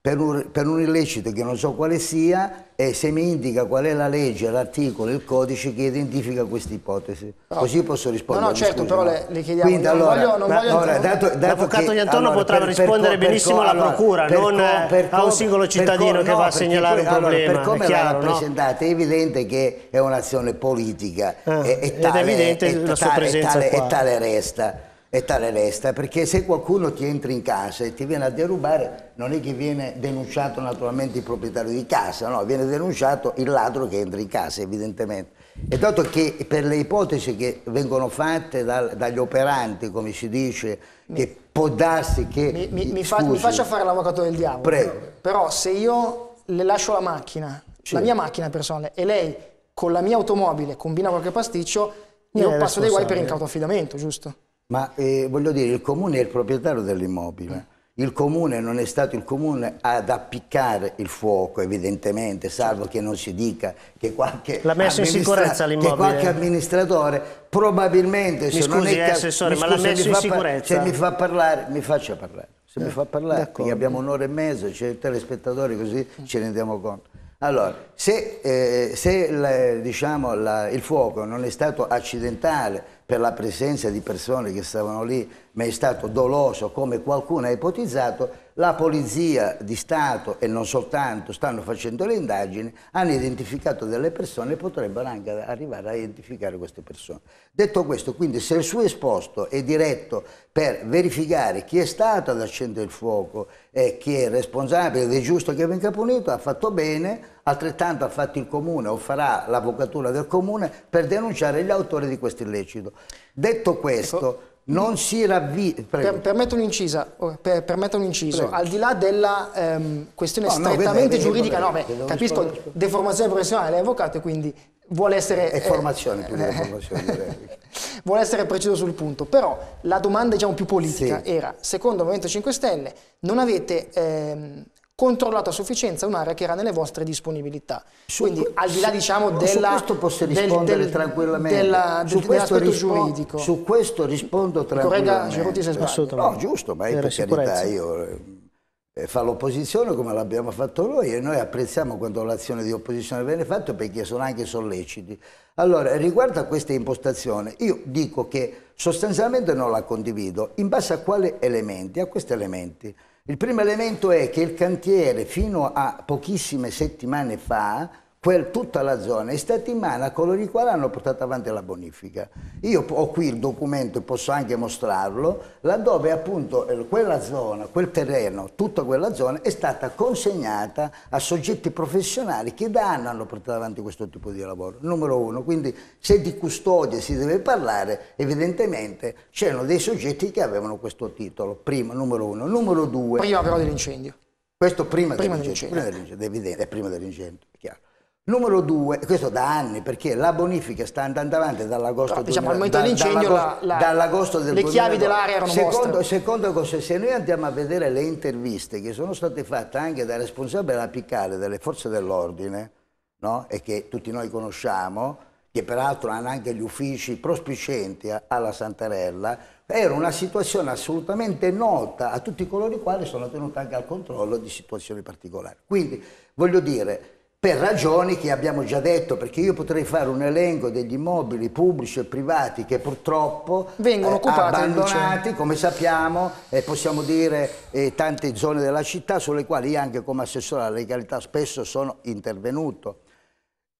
per un, per un, illecito che non so quale sia e se mi indica qual è la legge, l'articolo, il codice che identifica questa ipotesi. No. Così posso rispondere. No, no certo, scusi, però Le, le, chiediamo. Quindi, non allora, voglio, non ma, voglio allora, dato, dato L'avvocato Iantono allora, potrà per, rispondere per, benissimo alla procura, non a un singolo cittadino che va a segnalare poi, un problema. per come chiaro, l'hanno presentata è evidente che è un'azione politica. Ah, e, e tale, ed è evidente la sua presenza. E tale, e tale resta. E tale resta, perché se qualcuno ti entra in casa e ti viene a derubare, non è che viene denunciato naturalmente il proprietario di casa, no, viene denunciato il ladro che entra in casa, evidentemente. E dato che per le ipotesi che vengono fatte dal, dagli operanti, come si dice, mi, che può darsi che... Mi, mi, mi faccia fare l'avvocato del diavolo. Prego. Però se io le lascio la macchina, sì. la mia macchina personale, e lei con la mia automobile combina qualche pasticcio, io passo dei guai per incauto affidamento, giusto? Ma eh, voglio dire, il comune è il proprietario dell'immobile. Mm. Il comune non è stato il comune ad appiccare il fuoco, evidentemente, salvo certo. che non si dica che qualche, l'ha messo in sicurezza che qualche amministratore probabilmente... Mi se scusi, non è eh, assessore, ma l'ha messo in sicurezza? Se mi fa parlare, mi faccia parlare. Se eh, mi fa parlare, abbiamo un'ora e mezza, c'è il telespettatore, così mm. ci rendiamo conto. Allora, se, eh, se la, diciamo, la, il fuoco non è stato accidentale, per la presenza di persone che stavano lì, ma è stato doloso come qualcuno ha ipotizzato, la Polizia di Stato e non soltanto stanno facendo le indagini, hanno identificato delle persone e potrebbero anche arrivare a identificare queste persone. Detto questo, quindi se il suo esposto è diretto per verificare chi è stato ad accendere il fuoco e chi è responsabile ed è giusto che venga punito, ha fatto bene, altrettanto ha fatto il comune o farà l'avvocatura del comune per denunciare gli autori di questo illecito. Detto ecco, questo... Ecco non si ravvisa. Per, permetto un'incisa, oh, un al di là della ehm, questione no, strettamente no, giuridica, no, beh, capisco, rispondere. deformazione professionale, è avvocato quindi vuole essere... È eh, formazione, eh, eh, vuole essere preciso sul punto, però la domanda diciamo più politica sì. era, secondo il Movimento 5 Stelle, non avete ehm, controllato a sufficienza un'area che era nelle vostre disponibilità. Quindi al di là diciamo della... Su questo posso rispondere del, del, tranquillamente. Della, su, questo giuridico. su questo rispondo tranquillamente. Correga Gerotti se sbaglio. No, giusto, ma per carità io eh, fa l'opposizione come l'abbiamo fatto noi e noi apprezziamo quando l'azione di opposizione viene fatta perché sono anche solleciti. Allora, riguardo a questa impostazione, io dico che sostanzialmente non la condivido in base a quali elementi? A questi elementi. Il primo elemento è che il cantiere fino a pochissime settimane fa quel, tutta la zona è stata in mano a coloro i quali hanno portato avanti la bonifica. Io ho qui il documento e posso anche mostrarlo, laddove appunto eh, quella zona, quel terreno, tutta quella zona è stata consegnata a soggetti professionali che da anni hanno portato avanti questo tipo di lavoro. Numero uno, quindi se di custodia si deve parlare, evidentemente c'erano dei soggetti che avevano questo titolo, prima, numero uno. Numero due... Prima però dell'incendio. Questo prima, prima dell'incendio, dell dell è evidente, è prima dell'incendio, chiaro. Numero due, questo da anni, perché la bonifica sta andando avanti dall'agosto diciamo, 2000, al momento dell'incendio dall'agosto del le 2009. chiavi dell'area erano secondo, secondo cosa, se noi andiamo a vedere le interviste che sono state fatte anche dal responsabile apicale delle forze dell'ordine, no? e che tutti noi conosciamo, che peraltro hanno anche gli uffici prospicenti alla Santarella, era una situazione assolutamente nota a tutti coloro i quali sono tenuti anche al controllo di situazioni particolari. Quindi, voglio dire per ragioni che abbiamo già detto, perché io potrei fare un elenco degli immobili pubblici e privati che purtroppo vengono eh, occupati, abbandonati, come sappiamo, e possiamo dire eh, tante zone della città sulle quali io anche come assessore alla legalità spesso sono intervenuto.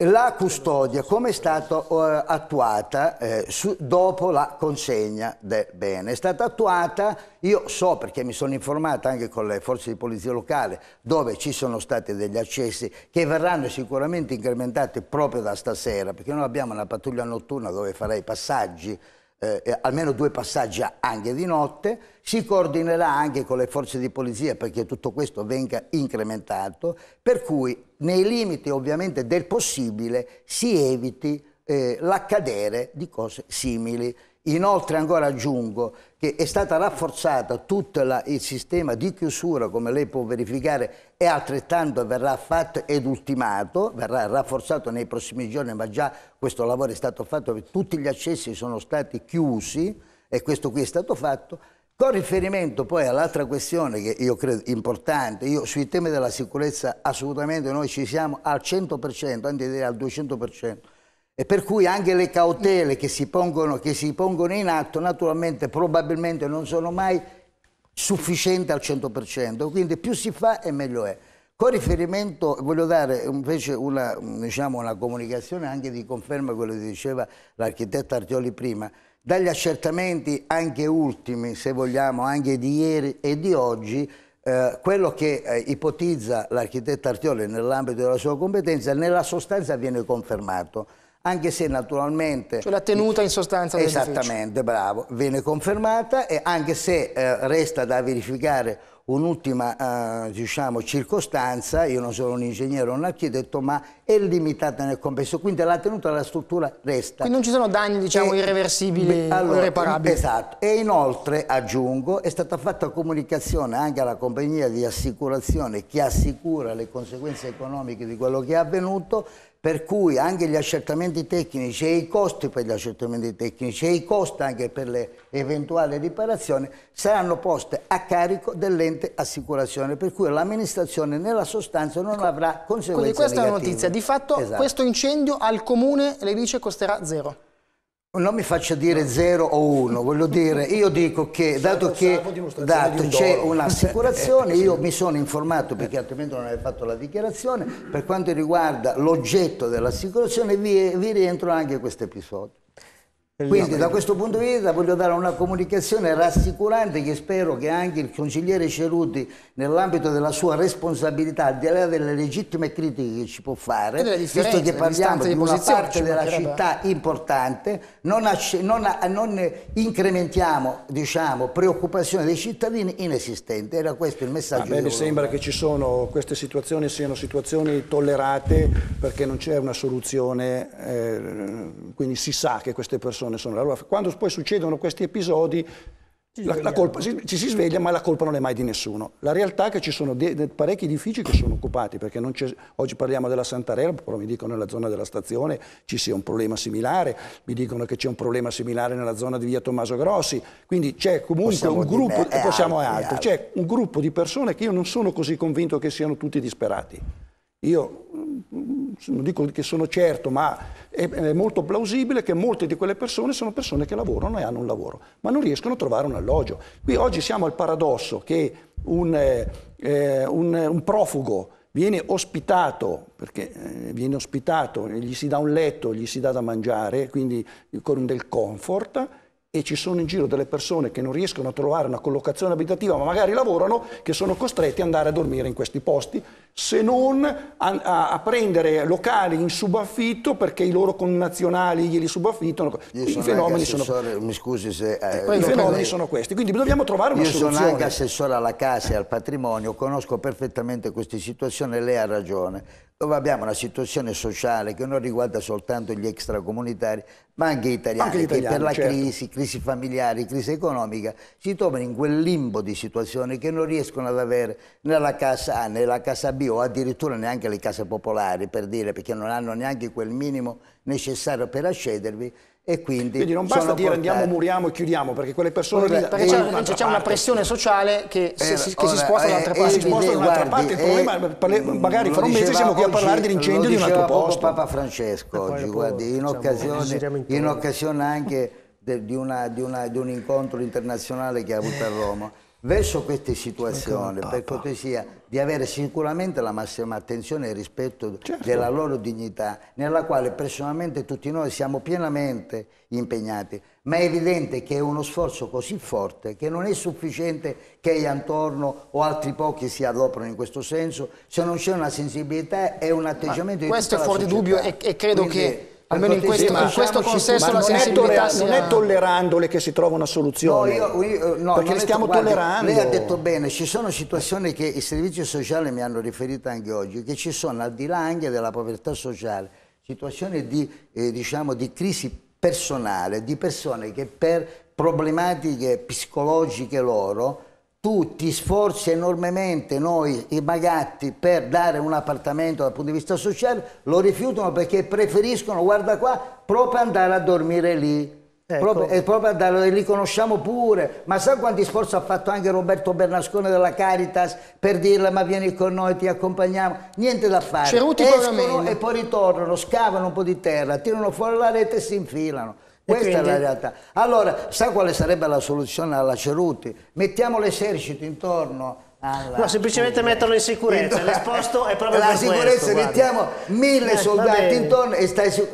La custodia come è stata uh, attuata eh, su, dopo la consegna del bene? È stata attuata, io so perché mi sono informata anche con le forze di polizia locale, dove ci sono stati degli accessi che verranno sicuramente incrementati proprio da stasera, perché noi abbiamo una pattuglia notturna dove farei passaggi eh, almeno due passaggi anche di notte, si coordinerà anche con le forze di polizia perché tutto questo venga incrementato, per cui nei limiti ovviamente del possibile si eviti eh, l'accadere di cose simili. Inoltre ancora aggiungo che è stata rafforzata tutto la, il sistema di chiusura, come lei può verificare, e altrettanto verrà fatto ed ultimato, verrà rafforzato nei prossimi giorni, ma già questo lavoro è stato fatto, tutti gli accessi sono stati chiusi e questo qui è stato fatto. Con riferimento poi all'altra questione che io credo importante, io sui temi della sicurezza assolutamente noi ci siamo al 100%, anzi direi al 200%. E per cui anche le cautele che si, pongono, che si pongono in atto naturalmente probabilmente non sono mai sufficienti al 100%, quindi più si fa e meglio è. Con riferimento, voglio dare invece una, diciamo, una comunicazione anche di conferma a quello che diceva l'architetto Artioli prima, dagli accertamenti anche ultimi, se vogliamo, anche di ieri e di oggi, eh, quello che eh, ipotizza l'architetto Artioli nell'ambito della sua competenza, nella sostanza viene confermato anche se naturalmente... Cioè la tenuta in sostanza Esattamente, bravo, viene confermata e anche se eh, resta da verificare un'ultima eh, diciamo, circostanza, io non sono un ingegnere o un architetto, ma è limitata nel complesso, quindi la tenuta della struttura resta. Quindi non ci sono danni diciamo, e, irreversibili beh, allora, irreparabili. Esatto, e inoltre aggiungo, è stata fatta comunicazione anche alla compagnia di assicurazione che assicura le conseguenze economiche di quello che è avvenuto per cui anche gli accertamenti tecnici e i costi per gli accertamenti tecnici e i costi anche per le eventuali riparazioni saranno posti a carico dell'ente assicurazione, per cui l'amministrazione nella sostanza non ecco, avrà conseguenze Quindi questa negative. è una notizia, di fatto esatto. questo incendio al comune, le dice, costerà zero. Non mi faccia dire 0 o 1, voglio dire, io dico che certo, dato che c'è un'assicurazione, eh, eh, io mi sono informato perché eh. altrimenti non avrei fatto la dichiarazione, per quanto riguarda l'oggetto dell'assicurazione vi, vi rientro anche questo episodio. Quindi da questo punto di vista voglio dare una comunicazione rassicurante che spero che anche il consigliere Ceruti nell'ambito della sua responsabilità, al di là delle legittime critiche che ci può fare, visto che parliamo di, di una parte della città importante, non, non, non incrementiamo diciamo, preoccupazione dei cittadini inesistente. Era questo il messaggio. A ah, me mi sembra che ci sono, queste situazioni siano situazioni tollerate perché non c'è una soluzione, eh, quindi si sa che queste persone non ne sono. Allora, quando poi succedono questi episodi, ci, la, la colpa, si, ci si sveglia, ma la colpa non è mai di nessuno. La realtà è che ci sono de, de, parecchi edifici che sono occupati, perché oggi parliamo della Santarella, però mi dicono nella zona della stazione ci sia un problema similare, mi dicono che c'è un problema similare nella zona di via Tommaso Grossi, quindi c'è comunque possiamo un gruppo, me, possiamo altri, altri. c'è un gruppo di persone che io non sono così convinto che siano tutti disperati. Io non dico che sono certo, ma è, è, molto plausibile che molte di quelle persone sono persone che lavorano e hanno un lavoro, ma non riescono a trovare un alloggio. Qui oggi siamo al paradosso che un, eh, eh un, un profugo viene ospitato, perché eh, viene ospitato, gli si dà un letto, gli si dà da mangiare, quindi con del comfort, e ci sono in giro delle persone che non riescono a trovare una collocazione abitativa, ma magari lavorano, che sono costretti ad andare a dormire in questi posti se non a, a, prendere locali in subaffitto perché i loro connazionali glieli subaffittano. I fenomeni sono mi scusi se eh, eh i fenomeni sono questi, quindi dobbiamo trovare una Io soluzione. Io sono anche assessore alla casa e al patrimonio, conosco perfettamente queste situazioni, lei ha ragione. Dove abbiamo una situazione sociale che non riguarda soltanto gli extracomunitari, ma anche gli italiani, anche gli italiani che per la certo. crisi, crisi familiari, crisi economica, si trovano in quel limbo di situazioni che non riescono ad avere né la casa A né la casa B albi o addirittura neanche le case popolari, per dire, perché non hanno neanche quel minimo necessario per accedervi e quindi, quindi non basta dire portati. andiamo, muriamo e chiudiamo, perché quelle persone... Ora, perché c'è, una, una pressione sociale che, se, ora, eh, che si sposta eh, un'altra parte. Eh, si sposta dall'altra parte, il problema è magari fra un mese siamo qui a parlare dell'incendio di un altro posto. Papa Francesco oggi, guardi, in, occasione, in occasione anche di, una, di, una, di un incontro internazionale che ha avuto a Roma, verso queste situazioni, per cortesia, di avere sicuramente la massima attenzione e rispetto certo. della loro dignità, nella quale personalmente tutti noi siamo pienamente impegnati. Ma è evidente che è uno sforzo così forte che non è sufficiente che Iantorno o altri pochi si adoperino in questo senso se non c'è una sensibilità e un atteggiamento Ma di Questo è fuori dubbio e, e credo Quindi, che almeno in questo, in questo consenso la sensibilità è non è tollerandole che si trova una soluzione no, io, io, eh, no, perché le stiamo guardi, tollerando lei ha detto bene ci sono situazioni che i servizi sociali mi hanno riferito anche oggi che ci sono al di là anche della povertà sociale situazioni di, eh, diciamo, di crisi personale di persone che per problematiche psicologiche loro tu ti sforzi enormemente, noi i magatti, per dare un appartamento dal punto di vista sociale, lo rifiutano perché preferiscono, guarda qua, proprio andare a dormire lì. Ecco. Proprio, e proprio da, li conosciamo pure, ma sai quanti sforzi ha fatto anche Roberto Bernascone della Caritas per dirle ma vieni con noi, ti accompagniamo, niente da fare. Escono e poi ritornano, scavano un po' di terra, tirano fuori la rete e si infilano. Questa quindi... è la realtà. Allora, sa quale sarebbe la soluzione alla Ceruti? Mettiamo l'esercito intorno allora, no, semplicemente metterlo in sicurezza, l'esposto è proprio La sicurezza, questo, mettiamo guarda. mille eh, soldati intorno e stai su...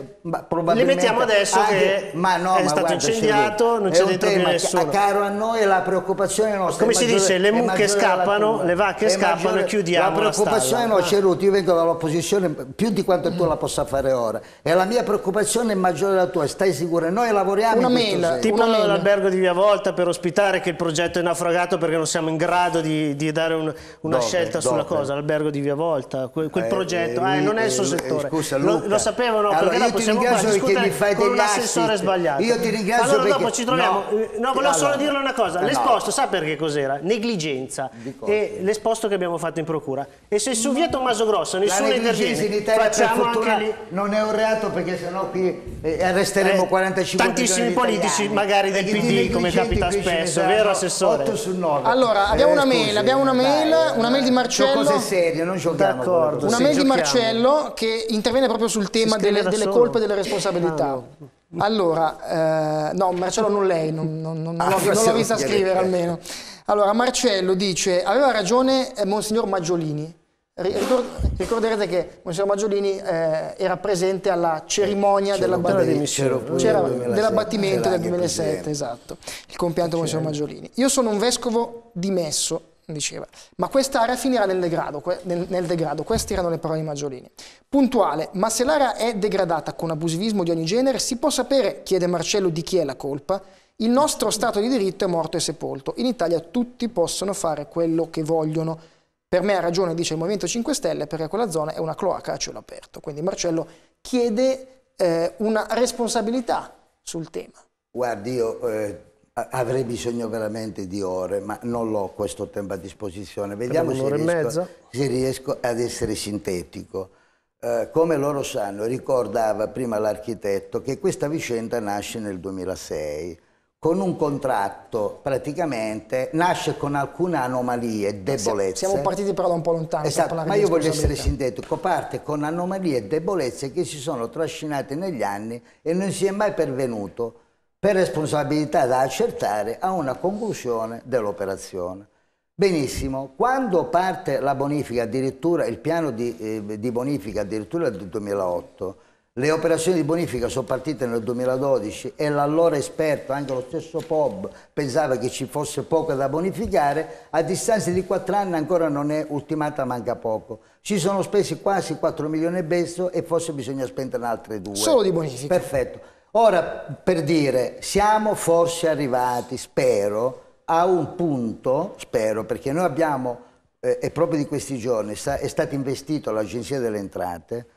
Li mettiamo adesso anche, che ma no, è ma stato guarda, incendiato, non c'è dentro tema, nessuno. Caro a noi la preoccupazione nostra Come si dice, le mucche scappano, le vacche scappano maggiore, e chiudiamo la preoccupazione la nostra, eh. Ruti, io vengo dall'opposizione più di quanto tu la possa fare ora e la mia preoccupazione è maggiore della tua, stai sicuro, noi lavoriamo una in mail, Tipo l'albergo di Via Volta per ospitare che il progetto è naufragato perché non siamo in grado di, di dare un, una dove, scelta dove? sulla cosa, l'albergo di Via Volta, quel, quel eh, progetto, eh, eh, non è eh, il suo eh, settore. Scusa, lo, lo sapevano allora, perché io possiamo qua discutere mi con un assessore sbagliato. Io ti ringrazio allora perché... dopo ci troviamo... No, eh, no volevo allora, solo dirle una cosa, l'esposto no. sa perché cos'era? Negligenza. E l'esposto che abbiamo fatto in procura. E se su Via Tommaso Grosso nessuno interviene, in Italia, facciamo anche lì... Non è un reato perché sennò qui arresteremo 45 Tantissimi politici magari del PD come capita spesso, vero assessore? 8 su 9. Allora, abbiamo una mail, abbiamo una mail, dai, una mail di Marcello. Cose serie, non giochiamo. D'accordo. Una mail di Marcello che interviene proprio sul tema delle, delle colpe e delle responsabilità. Ah, no. Allora, eh, no, Marcello non lei, non, non, non, ah, non l'ho vista scrivere almeno. Allora, Marcello dice, aveva ragione eh, Monsignor Maggiolini. Ricorderete che Monsignor Maggiolini eh, era presente alla cerimonia dell'abbattimento del 2007, esatto, il compianto Monsignor Maggiolini. Io sono un vescovo dimesso, diceva. Ma quest'area finirà nel degrado, nel, nel degrado, queste erano le parole di Maggiolini. Puntuale, ma se l'area è degradata con abusivismo di ogni genere, si può sapere, chiede Marcello, di chi è la colpa? Il nostro Stato di diritto è morto e sepolto. In Italia tutti possono fare quello che vogliono. Per me ha ragione, dice il Movimento 5 Stelle, perché quella zona è una cloaca a cielo aperto. Quindi Marcello chiede eh, una responsabilità sul tema. Guardi, io... Eh Avrei bisogno veramente di ore, ma non ho questo tempo a disposizione. Vediamo se riesco, se riesco, ad essere sintetico. Eh, come loro sanno, ricordava prima l'architetto che questa vicenda nasce nel 2006 con un contratto praticamente nasce con alcune anomalie, e debolezze. Siamo partiti però da un po' lontano. Esatto, ma io voglio essere sintetico. Parte con anomalie e debolezze che si sono trascinate negli anni e non si è mai pervenuto per responsabilità da accertare a una conclusione dell'operazione. Benissimo, quando parte la bonifica, addirittura il piano di, eh, di bonifica addirittura del 2008, le operazioni di bonifica sono partite nel 2012 e l'allora esperto, anche lo stesso POB, pensava che ci fosse poco da bonificare, a distanza di quattro anni ancora non è ultimata, manca poco. Ci sono spesi quasi 4 milioni e mezzo e forse bisogna spendere altre due. Solo di bonifica. Perfetto. Ora, per dire, siamo forse arrivati, spero, a un punto, spero, perché noi abbiamo, eh, e proprio di questi giorni, sta, è stato investito l'Agenzia delle Entrate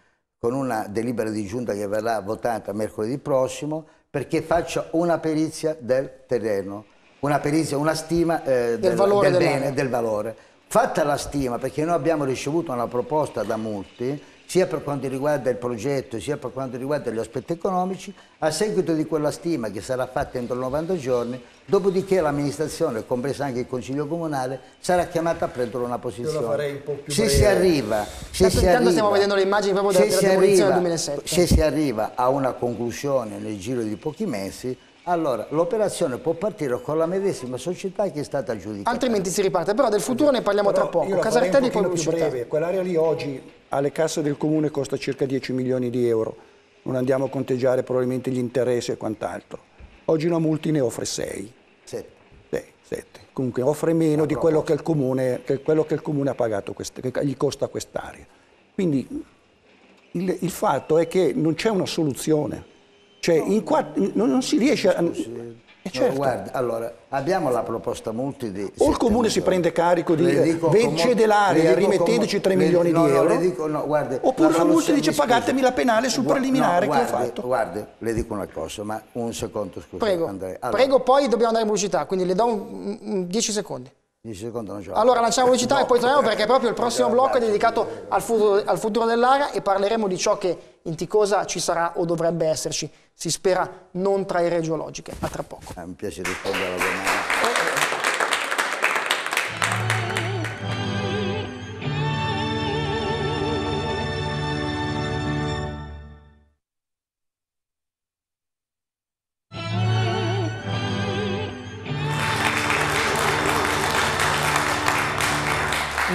con una delibera di giunta che verrà votata mercoledì prossimo perché faccia una perizia del terreno, una perizia, una stima eh, del, del, valore del bene, del valore. Fatta la stima, perché noi abbiamo ricevuto una proposta da molti sia per quanto riguarda il progetto sia per quanto riguarda gli aspetti economici, a seguito di quella stima che sarà fatta entro 90 giorni, dopodiché l'amministrazione, compresa anche il Consiglio Comunale, sarà chiamata a prendere una posizione. farei Un se si arriva, se si arriva, stiamo vedendo le immagini proprio della, della demolizione del 2007. Se si arriva a una conclusione nel giro di pochi mesi, allora, l'operazione può partire con la medesima società che è stata giudicata. Altrimenti si riparte, però del futuro ne parliamo però tra poco. Casaretelli poi più breve, quell'area lì oggi alle casse del comune costa circa 10 milioni di euro, non andiamo a conteggiare probabilmente gli interessi e quant'altro. Oggi una multi ne offre 6. 7. 7. Comunque offre meno di quello che, comune, che quello che il comune, ha pagato, che gli costa quest'area. Quindi il, il, fatto è che non c'è una soluzione. Cioè, no, in quatt- non, non si riesce a... Eh certo. no, guarda, allora, abbiamo la proposta multi di... O il comune si prende carico di veggede l'area, rimettendoci 3 milioni di euro. oppure la, la multi dice pagatemi la penale sul guardi, preliminare guardi, che ho fatto. Guardi, le dico una cosa, ma un secondo scusa Prego, allora, Prego poi dobbiamo andare in velocità, quindi le do 10 secondi. 10 secondi non ce Allora lanciamo pubblicità e poi torniamo perché proprio il prossimo blocco è dedicato al futuro, al futuro dell'area e parleremo di ciò che Inticosa ci sarà o dovrebbe esserci, si spera non tra ere geologiche. A tra poco. È un piacere rispondere alla domanda. Eh, eh.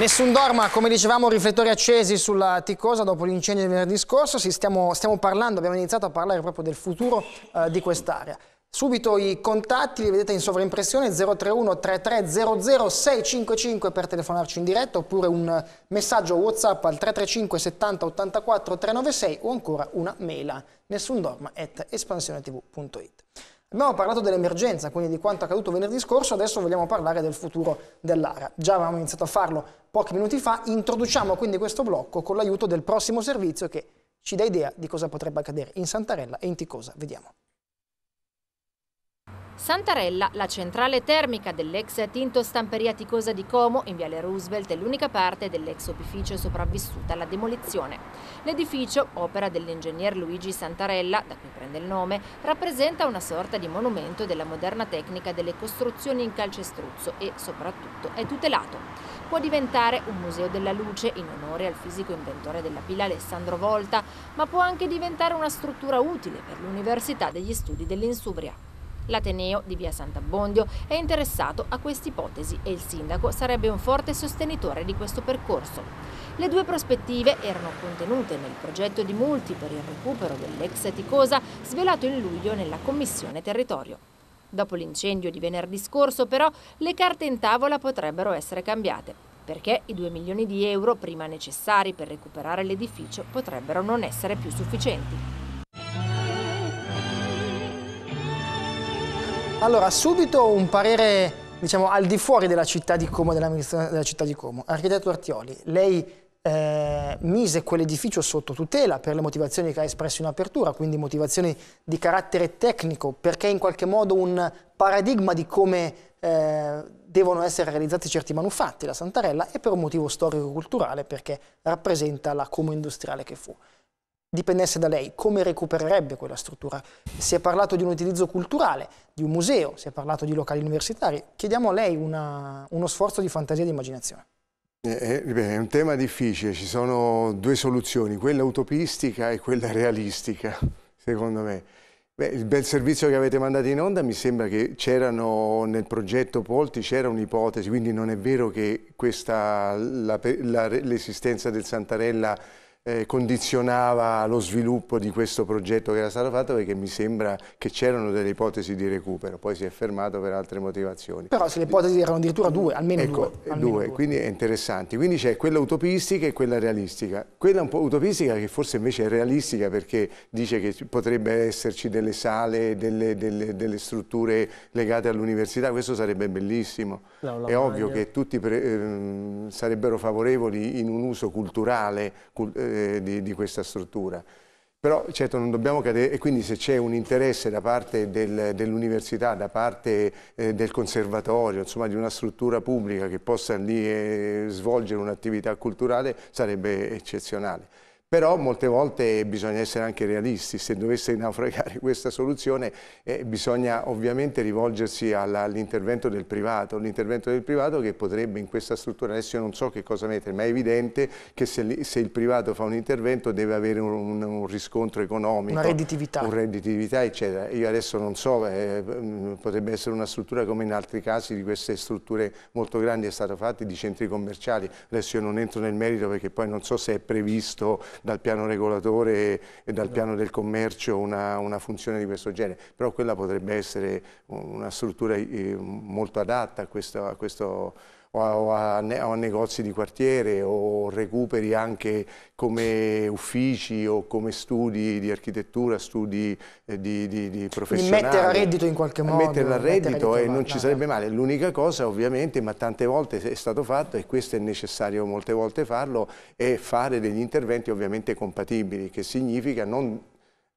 Nessun dorma, come dicevamo, riflettori accesi sulla Ticosa dopo l'incendio di venerdì scorso. Stiamo, stiamo, parlando, abbiamo iniziato a parlare proprio del futuro eh, di quest'area. Subito i contatti li vedete in sovraimpressione 031 3300 655 per telefonarci in diretta oppure un messaggio WhatsApp al 335 70 84 396 o ancora una mail a nessundorma.espansionetv.it. Abbiamo parlato dell'emergenza, quindi di quanto accaduto venerdì scorso, adesso vogliamo parlare del futuro dell'area. Già avevamo iniziato a farlo pochi minuti fa, introduciamo quindi questo blocco con l'aiuto del prossimo servizio che ci dà idea di cosa potrebbe accadere in Santarella e in Ticosa. Vediamo. Santarella, la centrale termica dell'ex Tinto Stamperia Ticosa di Como in Viale Roosevelt è l'unica parte dell'ex opificio sopravvissuta alla demolizione. L'edificio, opera dell'ingegner Luigi Santarella, da cui prende il nome, rappresenta una sorta di monumento della moderna tecnica delle costruzioni in calcestruzzo e, soprattutto, è tutelato. Può diventare un museo della luce in onore al fisico inventore della pila Alessandro Volta, ma può anche diventare una struttura utile per l'Università degli Studi dell'Insubria. L'ateneo di via Sant'Abbondio è interessato a questa ipotesi e il sindaco sarebbe un forte sostenitore di questo percorso. Le due prospettive erano contenute nel progetto di Multi per il recupero dell'ex Ticosa svelato in luglio nella Commissione Territorio. Dopo l'incendio di venerdì scorso però le carte in tavola potrebbero essere cambiate perché i 2 milioni di euro prima necessari per recuperare l'edificio potrebbero non essere più sufficienti. Allora, subito un parere diciamo, al di fuori della città di Como, dell'amministrazione della città di Como. Architetto Artioli, lei eh, mise quell'edificio sotto tutela per le motivazioni che ha espresso in apertura, quindi motivazioni di carattere tecnico, perché in qualche modo un paradigma di come eh, devono essere realizzati certi manufatti, la Santarella, e per un motivo storico-culturale, perché rappresenta la Como industriale che fu dipendesse da lei, come recupererebbe quella struttura? Si è parlato di un utilizzo culturale, di un museo, si è parlato di locali universitari. Chiediamo a lei una, uno sforzo di fantasia e di immaginazione. Eh, eh, è un tema difficile, ci sono due soluzioni, quella utopistica e quella realistica, secondo me. Beh, il bel servizio che avete mandato in onda mi sembra che c'erano nel progetto Polti c'era un'ipotesi, quindi non è vero che l'esistenza del Santarella eh, condizionava lo sviluppo di questo progetto che era stato fatto perché mi sembra che c'erano delle ipotesi di recupero, poi si è fermato per altre motivazioni. Però se le ipotesi erano addirittura due, almeno ecco, due. Eh, almeno due, due. quindi è interessante. Quindi c'è quella utopistica e quella realistica. Quella un po' utopistica che forse invece è realistica perché dice che potrebbe esserci delle sale, delle, delle, delle strutture legate all'università, questo sarebbe bellissimo. No, è ovvio che tutti pre, ehm, sarebbero favorevoli in un uso culturale, cul eh, eh, di, di, questa struttura. Però certo non dobbiamo cadere, e quindi se c'è un interesse da parte del, dell'università, da parte eh, del conservatorio, insomma di una struttura pubblica che possa lì eh, svolgere un'attività culturale, sarebbe eccezionale. Però molte volte bisogna essere anche realisti, se dovesse naufragare questa soluzione eh, bisogna ovviamente rivolgersi all'intervento del privato, l'intervento del privato che potrebbe in questa struttura, adesso io non so che cosa mettere, ma è evidente che se, se il privato fa un intervento deve avere un, un riscontro economico, una redditività. Un redditività eccetera. Io adesso non so, eh, potrebbe essere una struttura come in altri casi di queste strutture molto grandi è stato fatto di centri commerciali, adesso io non entro nel merito perché poi non so se è previsto dal piano regolatore e dal piano del commercio una, una funzione di questo genere, però quella potrebbe essere una struttura eh, molto adatta a questo, a questo o a, o a negozi di quartiere o recuperi anche come uffici o come studi di architettura, studi eh, di, di, di professionali. Di mettere a reddito in qualche modo. Metterlo mettere a reddito e non ci sarebbe male. L'unica cosa ovviamente, ma tante volte è stato fatto e questo è necessario molte volte farlo, è fare degli interventi ovviamente compatibili, che significa non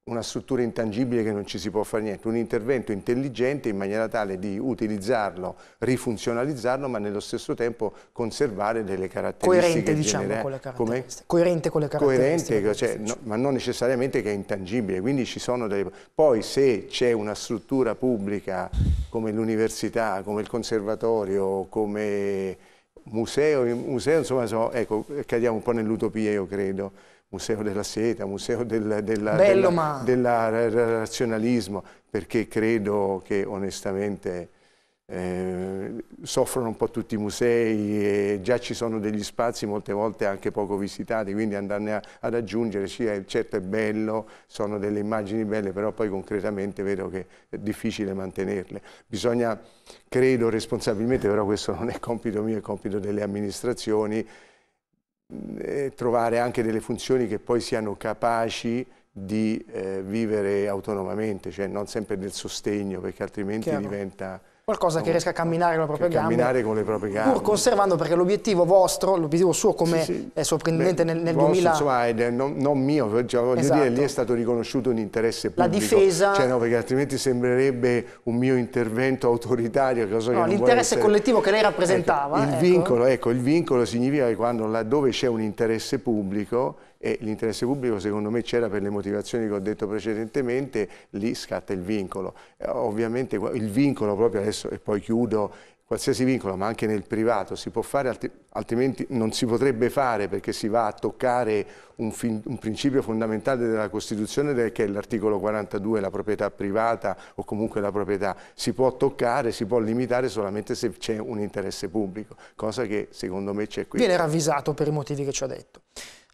una struttura intangibile che non ci si può fare niente, un intervento intelligente in maniera tale di utilizzarlo, rifunzionalizzarlo, ma nello stesso tempo conservare delle caratteristiche coerente, diciamo, con le caratteristiche. Come? coerente con le caratteristiche. Coerente, cioè, no, ma non necessariamente che è intangibile, quindi ci sono delle... Poi se c'è una struttura pubblica come l'università, come il conservatorio, come museo, museo insomma, so, ecco, cadiamo un po' nell'utopia io credo, museo della seta, museo del, della, Bello, della, ma... della razionalismo, perché credo che onestamente eh, soffrono un po' tutti i musei e già ci sono degli spazi molte volte anche poco visitati, quindi andarne a, ad aggiungere, sì, certo è bello, sono delle immagini belle, però poi concretamente vedo che è difficile mantenerle. Bisogna, credo responsabilmente, però questo non è compito mio, è compito delle amministrazioni, e trovare anche delle funzioni che poi siano capaci di eh, vivere autonomamente, cioè non sempre del sostegno, perché altrimenti Chiaro. diventa qualcosa che riesca a camminare con le proprie gambe. Camminare con le proprie gambe. Pur conservando, perché l'obiettivo vostro, l'obiettivo suo come sì, sì. Eh, soprintendente Beh, nel, nel vostro, 2000... Insomma, è, non, non, mio, cioè, voglio esatto. dire, lì esatto. è stato riconosciuto un interesse pubblico. La difesa... Cioè, no, perché altrimenti sembrerebbe un mio intervento autoritario. Cosa no, l'interesse collettivo che lei ecco, rappresentava. Ecco, il ecco. vincolo, ecco, il vincolo significa che quando laddove c'è un interesse pubblico e l'interesse pubblico secondo me c'era per le motivazioni che ho detto precedentemente, lì scatta il vincolo. Eh, ovviamente il vincolo proprio adesso, e poi chiudo, qualsiasi vincolo, ma anche nel privato, si può fare, altri, altrimenti non si potrebbe fare perché si va a toccare un, un principio fondamentale della Costituzione che è l'articolo 42, la proprietà privata o comunque la proprietà. Si può toccare, si può limitare solamente se c'è un interesse pubblico, cosa che secondo me c'è qui. Viene ravvisato per i motivi che ci ho detto.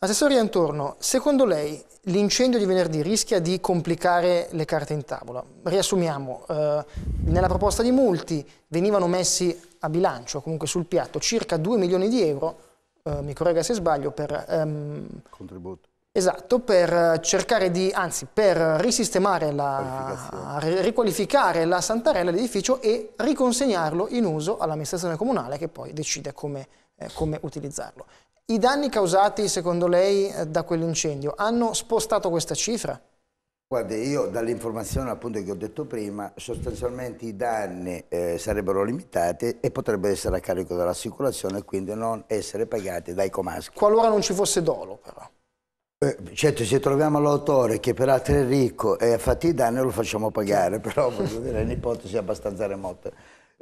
Assessore Antorno, secondo lei l'incendio di venerdì rischia di complicare le carte in tavola? Riassumiamo, eh, nella proposta di multi venivano messi a bilancio, comunque sul piatto, circa 2 milioni di euro, eh, mi corregga se sbaglio, per... Ehm, Contributo. Esatto, per eh, cercare di, anzi per risistemare, la, riqualificare la santarella l'edificio e riconsegnarlo in uso all'amministrazione comunale che poi decide come, eh, come utilizzarlo. I danni causati, secondo lei, eh, da quell'incendio hanno spostato questa cifra? Guardi, io dall'informazione appunto che ho detto prima, sostanzialmente i danni eh, sarebbero limitati e potrebbero essere a carico dell'assicurazione e quindi non essere pagati dai comaschi. Qualora non ci fosse dolo però. Eh, certo, se troviamo l'autore che peraltro è ricco e ha fatto i danni lo facciamo pagare, però voglio dire è un'ipotesi abbastanza remota.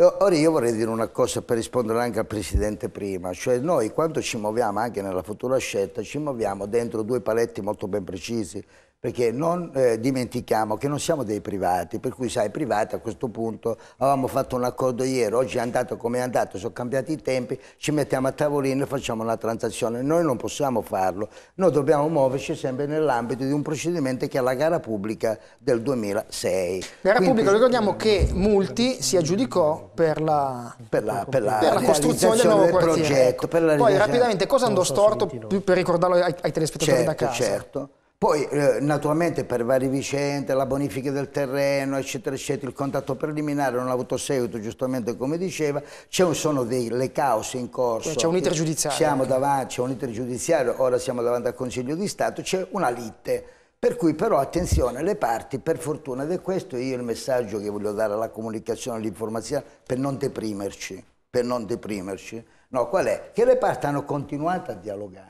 Eh, ora io vorrei dire una cosa per rispondere anche al Presidente prima, cioè noi quando ci muoviamo anche nella futura scelta ci muoviamo dentro due paletti molto ben precisi perché non eh, dimentichiamo che non siamo dei privati, per cui sai, i privati a questo punto avevamo fatto un accordo ieri, oggi è andato come è andato, sono cambiati i tempi, ci mettiamo a tavolino e facciamo una transazione. Noi non possiamo farlo, noi dobbiamo muoverci sempre nell'ambito di un procedimento che è la gara pubblica del 2006. Gara Quindi, pubblica, ricordiamo che Multi si aggiudicò per la, per la, per la, per la costruzione del nuovo del progetto. Ecco. Poi rapidamente cosa andò storto, per ricordarlo ai, ai telespettatori certo, da casa? Certo. Poi eh, naturalmente per varie vicende, la bonifica del terreno, eccetera, eccetera, il contatto preliminare non ha avuto seguito, giustamente come diceva, ci sono delle cause in corso. C'è un iter giudiziario. Siamo davanti, c'è un iter giudiziario, ora siamo davanti al Consiglio di Stato, c'è una litte. Per cui però attenzione, le parti, per fortuna ed è questo, io il messaggio che voglio dare alla comunicazione, all'informazione, per non deprimerci, per non deprimerci, no, qual è? Che le parti hanno continuato a dialogare.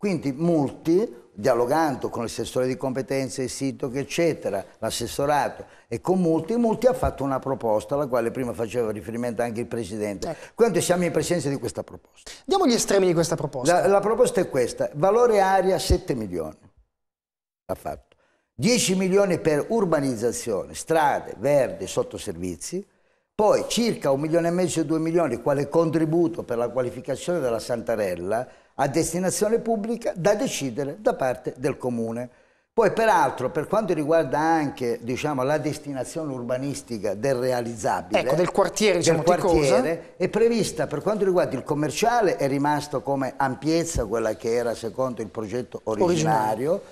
Quindi molti dialogando con l'assessore di competenze, il sito, eccetera, l'assessorato e con Multi, Multi ha fatto una proposta alla quale prima faceva riferimento anche il Presidente. Ecco. Certo. Quando siamo in presenza di questa proposta. Diamo gli estremi di questa proposta. La, la proposta è questa, valore aria 7 milioni, ha fatto. 10 milioni per urbanizzazione, strade, verde, sottoservizi, poi circa un milione e mezzo, e due milioni quale contributo per la qualificazione della Santarella, a destinazione pubblica da decidere da parte del comune. Poi peraltro per quanto riguarda anche diciamo, la destinazione urbanistica del realizzabile ecco, del quartiere, diciamo, del quartiere è prevista per quanto riguarda il commerciale è rimasto come ampiezza quella che era secondo il progetto originario. originario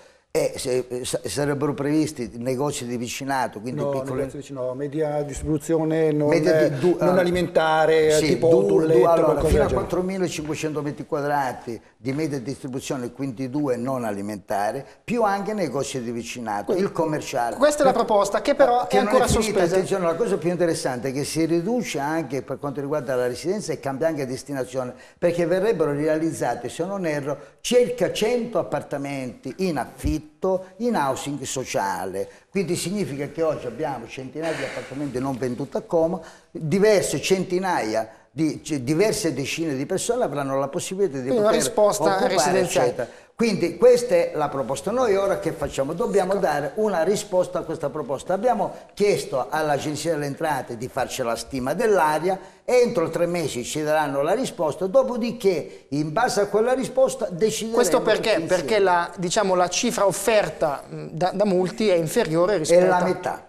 eh, se, eh, sarebbero previsti negozi di vicinato, quindi no, piccole... negozi vicino, media distribuzione non, media di, du, non ah, alimentare, sì, eh, tipo du, tulletto, du, allora, Fino a 4.500 metri quadrati di media distribuzione, quindi due non alimentare, più anche negozi di vicinato, quindi, il commerciale. Questa è la proposta che però che è ancora è finita, sospesa. la cosa più interessante è che si riduce anche per quanto riguarda la residenza e cambia anche destinazione, perché verrebbero realizzate, se non erro, circa 100 appartamenti in affitto in housing sociale, quindi significa che oggi abbiamo centinaia di appartamenti non venduti a Como, diverse centinaia di, cioè, diverse decine di persone avranno la possibilità di Quindi poter una risposta residenziale. Quindi questa è la proposta. Noi ora che facciamo? Dobbiamo dare una risposta a questa proposta. Abbiamo chiesto all'Agenzia delle Entrate di farci la stima dell'aria, entro tre mesi ci daranno la risposta, dopodiché in base a quella risposta decideremo. Questo perché? Perché la, diciamo, la, cifra offerta da, da molti è inferiore rispetto a... È la metà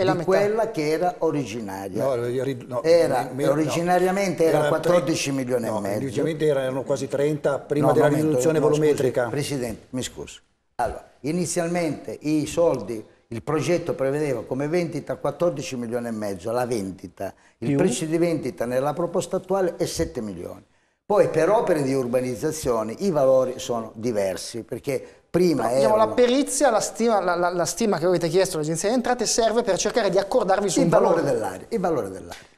e la di metà. quella che era originaria. No, no, era, mi, originariamente no, era, era 14 milioni e mezzo. Originariamente erano quasi 30 prima della momento, riduzione volumetrica. Scusi, Presidente, mi scuso. Allora, inizialmente i soldi, il progetto prevedeva come vendita 14 milioni e mezzo, la vendita. Il Più? prezzo di vendita nella proposta attuale è 7 milioni. Poi per opere di urbanizzazione i valori sono diversi perché prima no, diciamo, la perizia, la stima, la, la, la stima, che avete chiesto all'agenzia di entrate serve per cercare di accordarvi sul valore, dell'aria. Il valore dell'aria.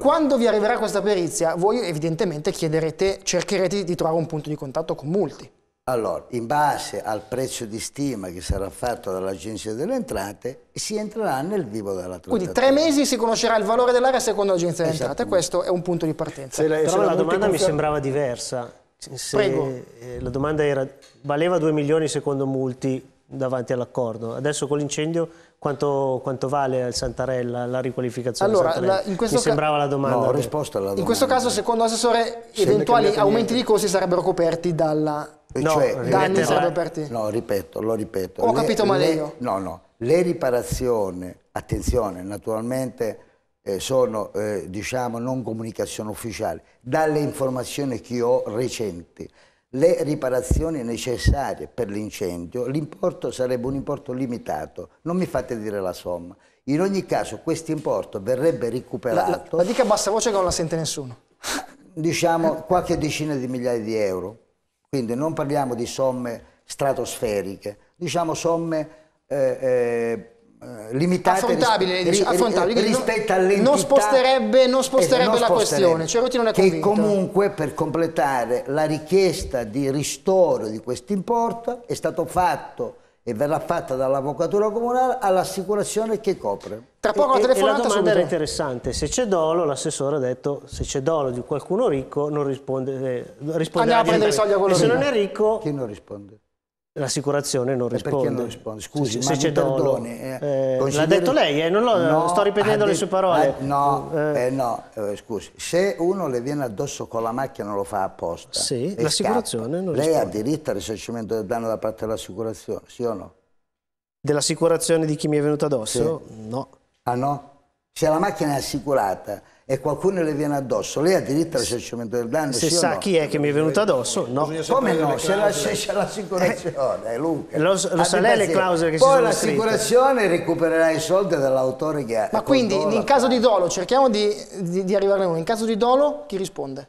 Quando vi arriverà questa perizia, voi evidentemente chiederete, cercherete di trovare un punto di contatto con molti. Allora, in base al prezzo di stima che sarà fatto dall'Agenzia delle Entrate, si entrerà nel vivo della trattativa. Quindi tre mesi si conoscerà il valore dell'area secondo l'Agenzia delle Entrate, questo è un punto di partenza. Se la, se la domanda mi sembrava diversa, se, eh, la domanda era, valeva 2 milioni secondo Multi davanti all'accordo, adesso con l'incendio quanto, quanto, vale al Santarella la riqualificazione allora, la, in questo Mi sembrava la domanda. No, ho alla domanda. In questo caso, secondo l'assessore, eventuali aumenti niente. di costi sarebbero coperti dalla... No, cioè, danni sarebbero coperti. No, ripeto, lo ripeto. Ho le, capito male le, io. No, no, le riparazioni, attenzione, naturalmente eh, sono eh, diciamo non comunicazione ufficiale, dalle informazioni che ho recenti. Le riparazioni necessarie per l'incendio, l'importo sarebbe un importo limitato, non mi fate dire la somma. In ogni caso questo importo verrebbe recuperato. La, la, la dica a bassa voce che non la sente nessuno. Diciamo qualche decina di migliaia di euro, quindi non parliamo di somme stratosferiche, diciamo somme eh, eh eh, limitate affrontabile, ris- affrontabile rispetto all'entità non sposterebbe, non esatto, sposterebbe non la sposterebbe, questione Ceruti che comunque per completare la richiesta di ristoro di questo importo è stato fatto e verrà fatta dall'avvocatura comunale all'assicurazione che copre tra poco e, la telefonata è la domanda interessante se c'è dolo l'assessore ha detto se c'è dolo di qualcuno ricco non risponde eh, risponde andiamo a prendere soldi a quello e se non è ricco chi non risponde L'assicurazione non risponde. Perché non risponde? Scusi, se, se perdoni. Eh. eh, consideri... L'ha detto lei, eh, no, sto ripetendo le sue parole. Eh. eh, no, no eh, scusi, se uno le viene addosso con la macchina lo fa apposta. Sì, l'assicurazione non risponde. Lei ha diritto al risarcimento del danno da parte dell'assicurazione, sì o no? Dell'assicurazione di chi mi è venuto addosso? Sì. No. Ah no? Se la macchina è assicurata e qualcuno le viene addosso, lei ha diritto all'esercimento del danno? Se sì sa no? chi è che mi è venuto addosso, no. Come no? Se la, c'è l'assicurazione, eh, Luca. Lo, lo sa lei le clausole che Poi l'assicurazione recupererà i soldi dall'autore che ha... Ma quindi, in caso di dolo, cerchiamo di, di, di arrivare a uno, in caso di dolo, chi risponde?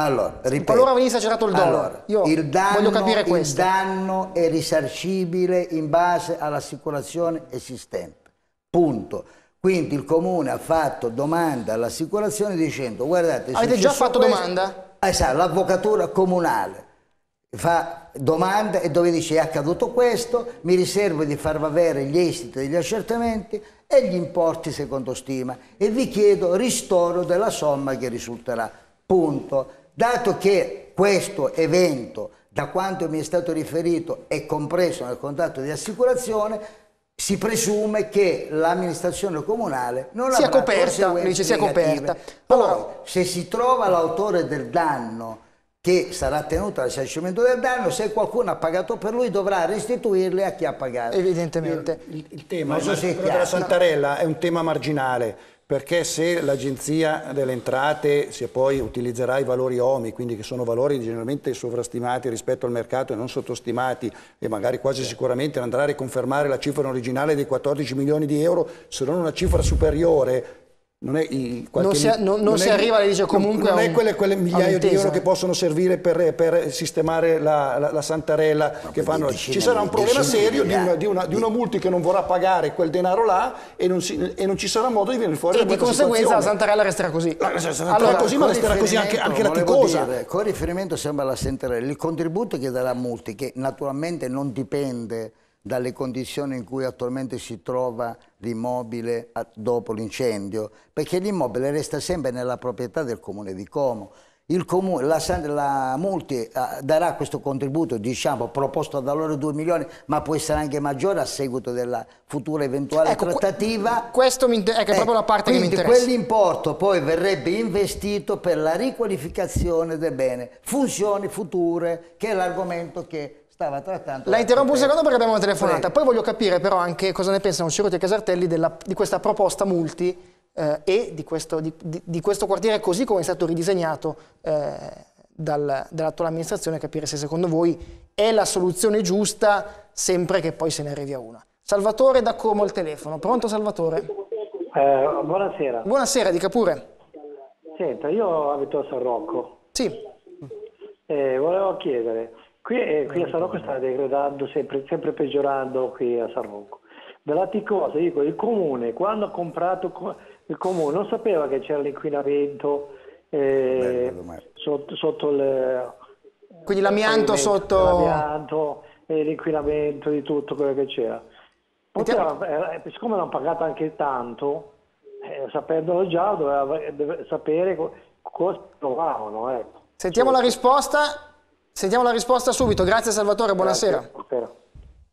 Allora, ripeto. Allora venisse accertato il dolo. Allora, Io il danno, voglio capire questo. Il danno è risarcibile in base all'assicurazione esistente. Punto. Quindi il comune ha fatto domanda all'assicurazione dicendo guardate... Avete già fatto questo, domanda? Esatto, l'avvocatura comunale fa domanda e dove dice è accaduto questo, mi riservo di farvi avere gli esiti degli accertamenti e gli importi secondo stima e vi chiedo ristoro della somma che risulterà. Punto. Dato che questo evento, da quanto mi è stato riferito, è compreso nel contratto di assicurazione, si presume che l'amministrazione comunale non sia coperta, dice, sia coperta. Allora, Poi, se si trova l'autore del danno che sarà tenuto al risarcimento del danno, se qualcuno ha pagato per lui dovrà restituirle a chi ha pagato. Evidentemente. Il, il, tema so è, è Santarella è un tema marginale perché se l'agenzia delle entrate se poi utilizzerà i valori OMI, quindi che sono valori generalmente sovrastimati rispetto al mercato e non sottostimati e magari quasi sicuramente andrà a riconfermare la cifra originale dei 14 milioni di euro, se non una cifra superiore non, è non si, non, non si è, arriva dice comunque non, è quelle, quelle migliaia di euro che possono servire per, per sistemare la, la, la santarella che fanno ci sarà un problema serio di una, di, una, di una, multi che non vorrà pagare quel denaro là e, si, e non, ci sarà modo di venire fuori e di conseguenza la santarella resterà così la, la allora, così ma resterà così anche, anche laticosa dire, con riferimento sempre alla santarella il contributo che darà multi che naturalmente non dipende dalle condizioni in cui attualmente si trova l'immobile dopo l'incendio, perché l'immobile resta sempre nella proprietà del comune di Como. Comune, la, la, Multi ah, darà questo contributo, diciamo, proposto da loro 2 milioni, ma può essere anche maggiore a seguito della futura eventuale ecco, trattativa. Questo mi, è eh, proprio la eh, parte che mi interessa. Quell'importo poi verrebbe investito per la riqualificazione del bene, funzioni future, che è l'argomento che stava trattando... La interrompo un secondo perché abbiamo una telefonata, Prego. poi voglio capire però anche cosa ne pensano Ciro e Casartelli della, di questa proposta multi eh, e di questo, di, di questo, quartiere così come è stato ridisegnato eh, dal, dall'attuale amministrazione, capire se secondo voi è la soluzione giusta sempre che poi se ne arrivi a una. Salvatore da Como il telefono. Pronto Salvatore? Eh, buonasera. Buonasera, dica pure. Senta, io abito a San Rocco. Sì. Eh, volevo chiedere, Qui, eh, qui a Sarocco sta degradando, sempre, sempre peggiorando qui a Sarocco. Dall'altra cosa, dico, il comune, quando ha comprato il comune, non sapeva che c'era l'inquinamento eh, sotto, sotto il... Eh, Quindi l'amianto sotto... L'amianto e l'inquinamento di tutto quello che c'era. Poteva, eh, siccome l'hanno pagato anche tanto, eh, sapendolo già, doveva, doveva sapere cosa trovavano. Ecco. Sentiamo cioè, la risposta. Sentiamo la risposta subito. Grazie Salvatore, buonasera. Grazie.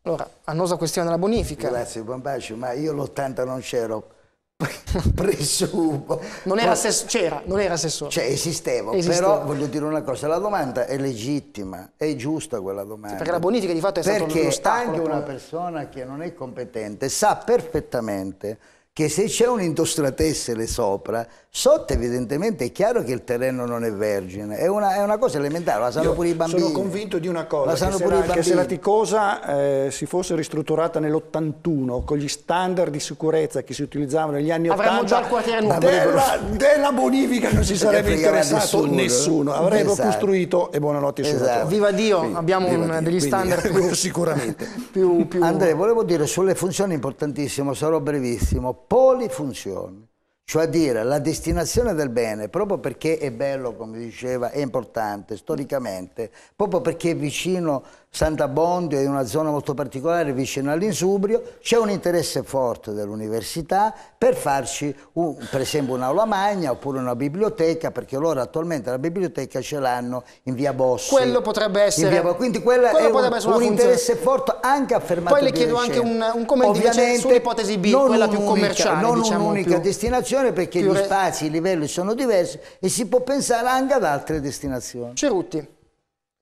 Allora, annosa questione della bonifica. Grazie buon Bambaci, ma io l'80 non c'ero. Presumo. Non era assessore, c'era, non era assessore. Cioè esistevo, esisteva, però voglio dire una cosa, la domanda è legittima, è giusta quella domanda. Sì, perché la bonifica di fatto è perché stato un ostacolo. Perché anche una persona che non è competente sa perfettamente che se c'è un'indossatessere sopra Sotto evidentemente è chiaro che il terreno non è vergine, è una, è una cosa elementare, la sanno Io pure i bambini. Sono convinto di una cosa, che se, la, che, se la, Ticosa eh, si fosse ristrutturata nell'81 con gli standard di sicurezza che si utilizzavano negli anni Avremmo 80, già il Della, della bonifica non si sarebbe interessato nessuno, eh. nessuno. avrebbero esatto. costruito e buonanotte esatto. Sudatori. Viva Dio, quindi, abbiamo viva un, Dio. degli standard quindi, più, sicuramente. più, più... Andrea, volevo dire sulle funzioni importantissimo, sarò brevissimo, polifunzioni. Cioè a dire, la destinazione del bene, proprio perché è bello, come diceva, è importante storicamente, proprio perché è vicino Santa Sant'Abbondio è una zona molto particolare vicino all'Insubrio, c'è un interesse forte dell'università per farci un, per esempio un'aula magna oppure una biblioteca, perché loro attualmente la biblioteca ce l'hanno in via Bossi. Quello potrebbe essere. Via, quindi quello è un, un interesse forte anche affermato. Poi le chiedo anche un, un commento sull'ipotesi B, quella più commerciale. Non diciamo, un'unica destinazione perché gli re... spazi, i livelli sono diversi e si può pensare anche ad altre destinazioni. Cerutti.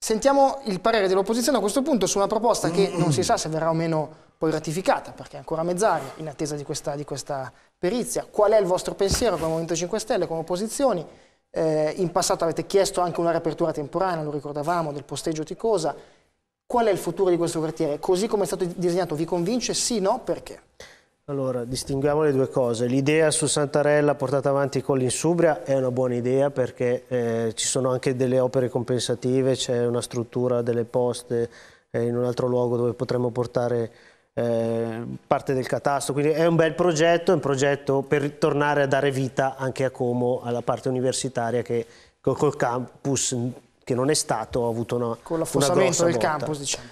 Sentiamo il parere dell'opposizione a questo punto su una proposta che non si sa se verrà o meno poi ratificata, perché è ancora mezz'aria in attesa di questa, di questa, perizia. Qual è il vostro pensiero come Movimento 5 Stelle, come opposizioni? Eh, in passato avete chiesto anche una riapertura temporanea, lo ricordavamo, del posteggio Ticosa. Qual è il futuro di questo quartiere? Così come è stato disegnato vi convince? Sì, no? Perché? Allora, distinguiamo le due cose. L'idea su Santarella portata avanti con l'Insubria è una buona idea perché eh, ci sono anche delle opere compensative, c'è una struttura delle poste eh, in un altro luogo dove potremmo portare eh, parte del catasto. Quindi è un bel progetto, è un progetto per tornare a dare vita anche a Como, alla parte universitaria che col, campus che non è stato ha avuto una... Con l'affossamento del campus, diciamo.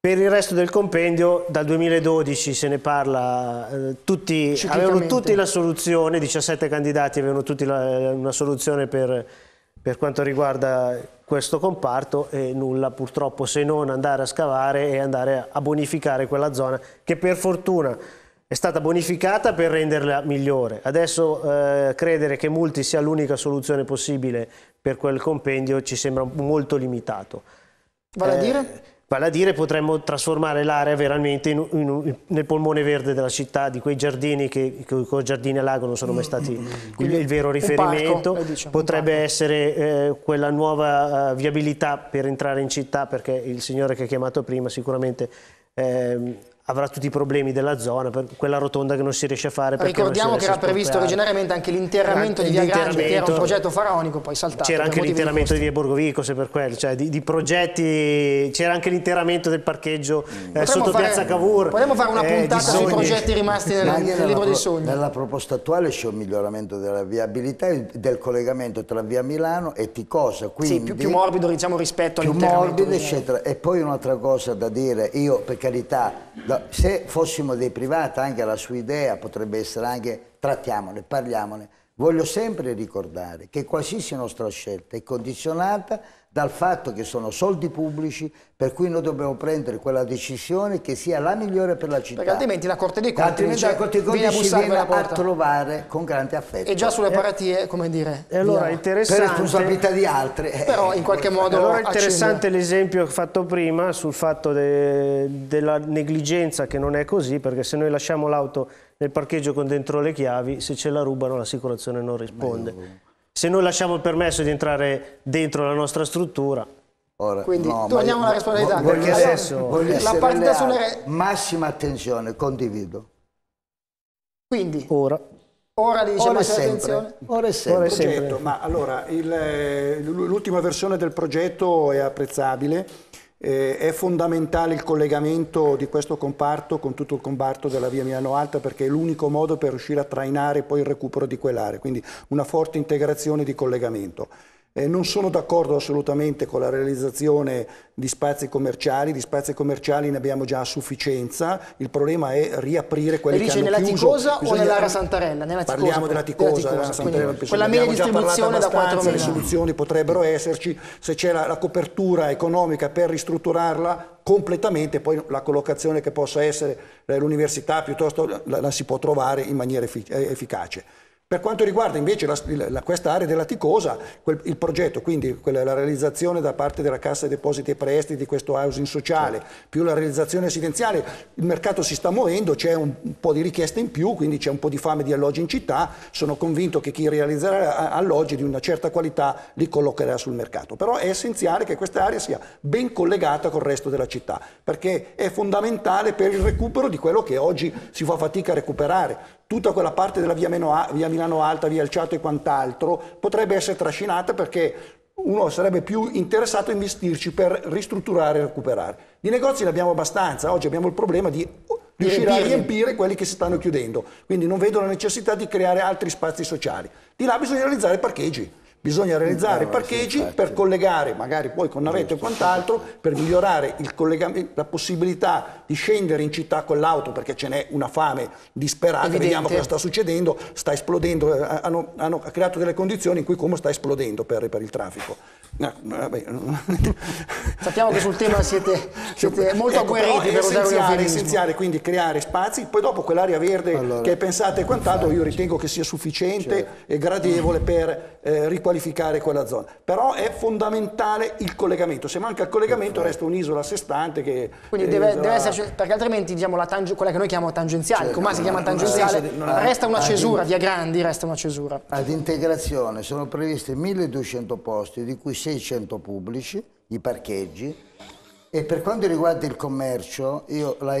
Per il resto del compendio, dal 2012 se ne parla, eh, tutti, avevano tutti la soluzione, 17 candidati avevano tutti la, una soluzione per, per, quanto riguarda questo comparto e nulla purtroppo se non andare a scavare e andare a bonificare quella zona che per fortuna è stata bonificata per renderla migliore. Adesso eh, credere che Multi sia l'unica soluzione possibile per quel compendio ci sembra molto limitato. Vale eh, a dire? Vale a dire potremmo trasformare l'area veramente in, in, nel polmone verde della città, di quei giardini che, che con giardini a lago non sono mai stati mm, mm, mm. il, il vero riferimento. Eh, diciamo, parco, diciamo, Potrebbe essere eh, quella nuova uh, viabilità per entrare in città perché il signore che ha chiamato prima sicuramente eh, avrà tutti i problemi della zona, per quella rotonda che non si riesce a fare. Ricordiamo che era previsto originariamente anche l'interramento di Via Grande, che era un progetto faraonico, poi saltato. C'era anche l'interramento di, Via Borgovico, se per quello, cioè di, di progetti, c'era anche l'interramento del parcheggio eh, mm. sotto fare, Piazza Cavour. Potremmo fare una eh, puntata eh, sui progetti rimasti nel, nel libro dei sogni. Nella proposta attuale c'è un miglioramento della viabilità e del collegamento tra Via Milano e Ticosa. Quindi, sì, più, più morbido diciamo, rispetto all'interramento. Più morbido, eccetera. E poi un'altra cosa da dire, io per carità... Da, se fossimo dei privati, anche la sua idea potrebbe essere anche trattiamone, parliamone. Voglio sempre ricordare che qualsiasi nostra scelta è condizionata dal fatto che sono soldi pubblici per cui noi dobbiamo prendere quella decisione che sia la migliore per la città. Perché altrimenti la Corte dei Conti, altrimenti dice, la Corte dei Conti viene viene a trovare con grande affetto. E già sulle eh. paratie, come dire, e allora, per responsabilità di altri. Eh, Però in qualche modo Allora è interessante l'esempio fatto prima sul fatto de, della negligenza che non è così, perché se noi lasciamo l'auto nel parcheggio con dentro le chiavi, se ce la rubano l'assicurazione non risponde se noi lasciamo il permesso di entrare dentro la nostra struttura. Ora, Quindi no, torniamo alla responsabilità. Voglio, adesso, voglio la partita sulle... Massima attenzione, condivido. Quindi, ora. Ora diciamo, sempre. Ora è sempre. Ora è sempre. Progetto, ma allora, eh, l'ultima versione del progetto è apprezzabile eh, è fondamentale il collegamento di questo comparto con tutto il comparto della via Milano Alta perché è l'unico modo per riuscire a trainare poi il recupero di quell'area, quindi una forte integrazione di collegamento. Eh, non sono d'accordo assolutamente con la realizzazione di spazi commerciali, di spazi commerciali ne abbiamo già a sufficienza, il problema è riaprire quelli Rice, che hanno nella Ticosa Bisogna... o nell'area Santarella? Nella ticosa, Parliamo della Ticosa, della ticosa, Santarella, quindi, quella media distribuzione da 4 milioni. Le soluzioni potrebbero esserci, se c'è la, la copertura economica per ristrutturarla, completamente, poi la collocazione che possa essere l'università piuttosto la, la si può trovare in maniera effic eh, efficace. Per quanto riguarda invece la, la, questa area della Ticosa, quel, il progetto, quindi quella, la realizzazione da parte della Cassa Depositi e Prestiti di questo housing sociale, certo. più la realizzazione residenziale, il mercato si sta muovendo, c'è un, un po' di richieste in più, quindi c'è un po' di fame di alloggi in città, sono convinto che chi realizzerà alloggi di una certa qualità li collocherà sul mercato. Però è essenziale che questa area sia ben collegata col resto della città, perché è fondamentale per il recupero di quello che oggi si fa fatica a recuperare tutta quella parte della via, Meno, via Milano Alta, via Alciato e quant'altro potrebbe essere trascinata perché uno sarebbe più interessato a investirci per ristrutturare e recuperare. Di negozi ne abbiamo abbastanza, oggi abbiamo il problema di riuscire a riempire quelli che si stanno chiudendo, quindi non vedo la necessità di creare altri spazi sociali. Di là bisogna realizzare parcheggi. Bisogna realizzare no, parcheggi sì, per collegare, magari poi con navetta e quant'altro, per migliorare la possibilità di scendere in città con l'auto perché ce n'è una fame disperata, Evidente. vediamo cosa sta succedendo, sta esplodendo, eh, eh, hanno, hanno, creato delle condizioni in cui come sta esplodendo per, per il traffico. Eh, Sappiamo che sul tema siete, siete ecco, molto ecco, agguerriti per È essenziale quindi creare spazi, poi dopo quell'aria verde allora, che pensate e quant'altro io ritengo che sia sufficiente cioè, e gradevole mm. per eh, riportare qualificare quella zona. Però è fondamentale il collegamento, se manca il collegamento resta un'isola a sé stante che... Quindi eh, deve, isola... deve essere, perché altrimenti diciamo, tange, quella che noi chiamiamo tangenziale, cioè, come si chiama tangenziale, di, resta una cesura, in... via Grandi resta una cesura. Ad integrazione sono previsti 1200 posti, di cui 600 pubblici, i parcheggi, e per quanto riguarda il commercio, la,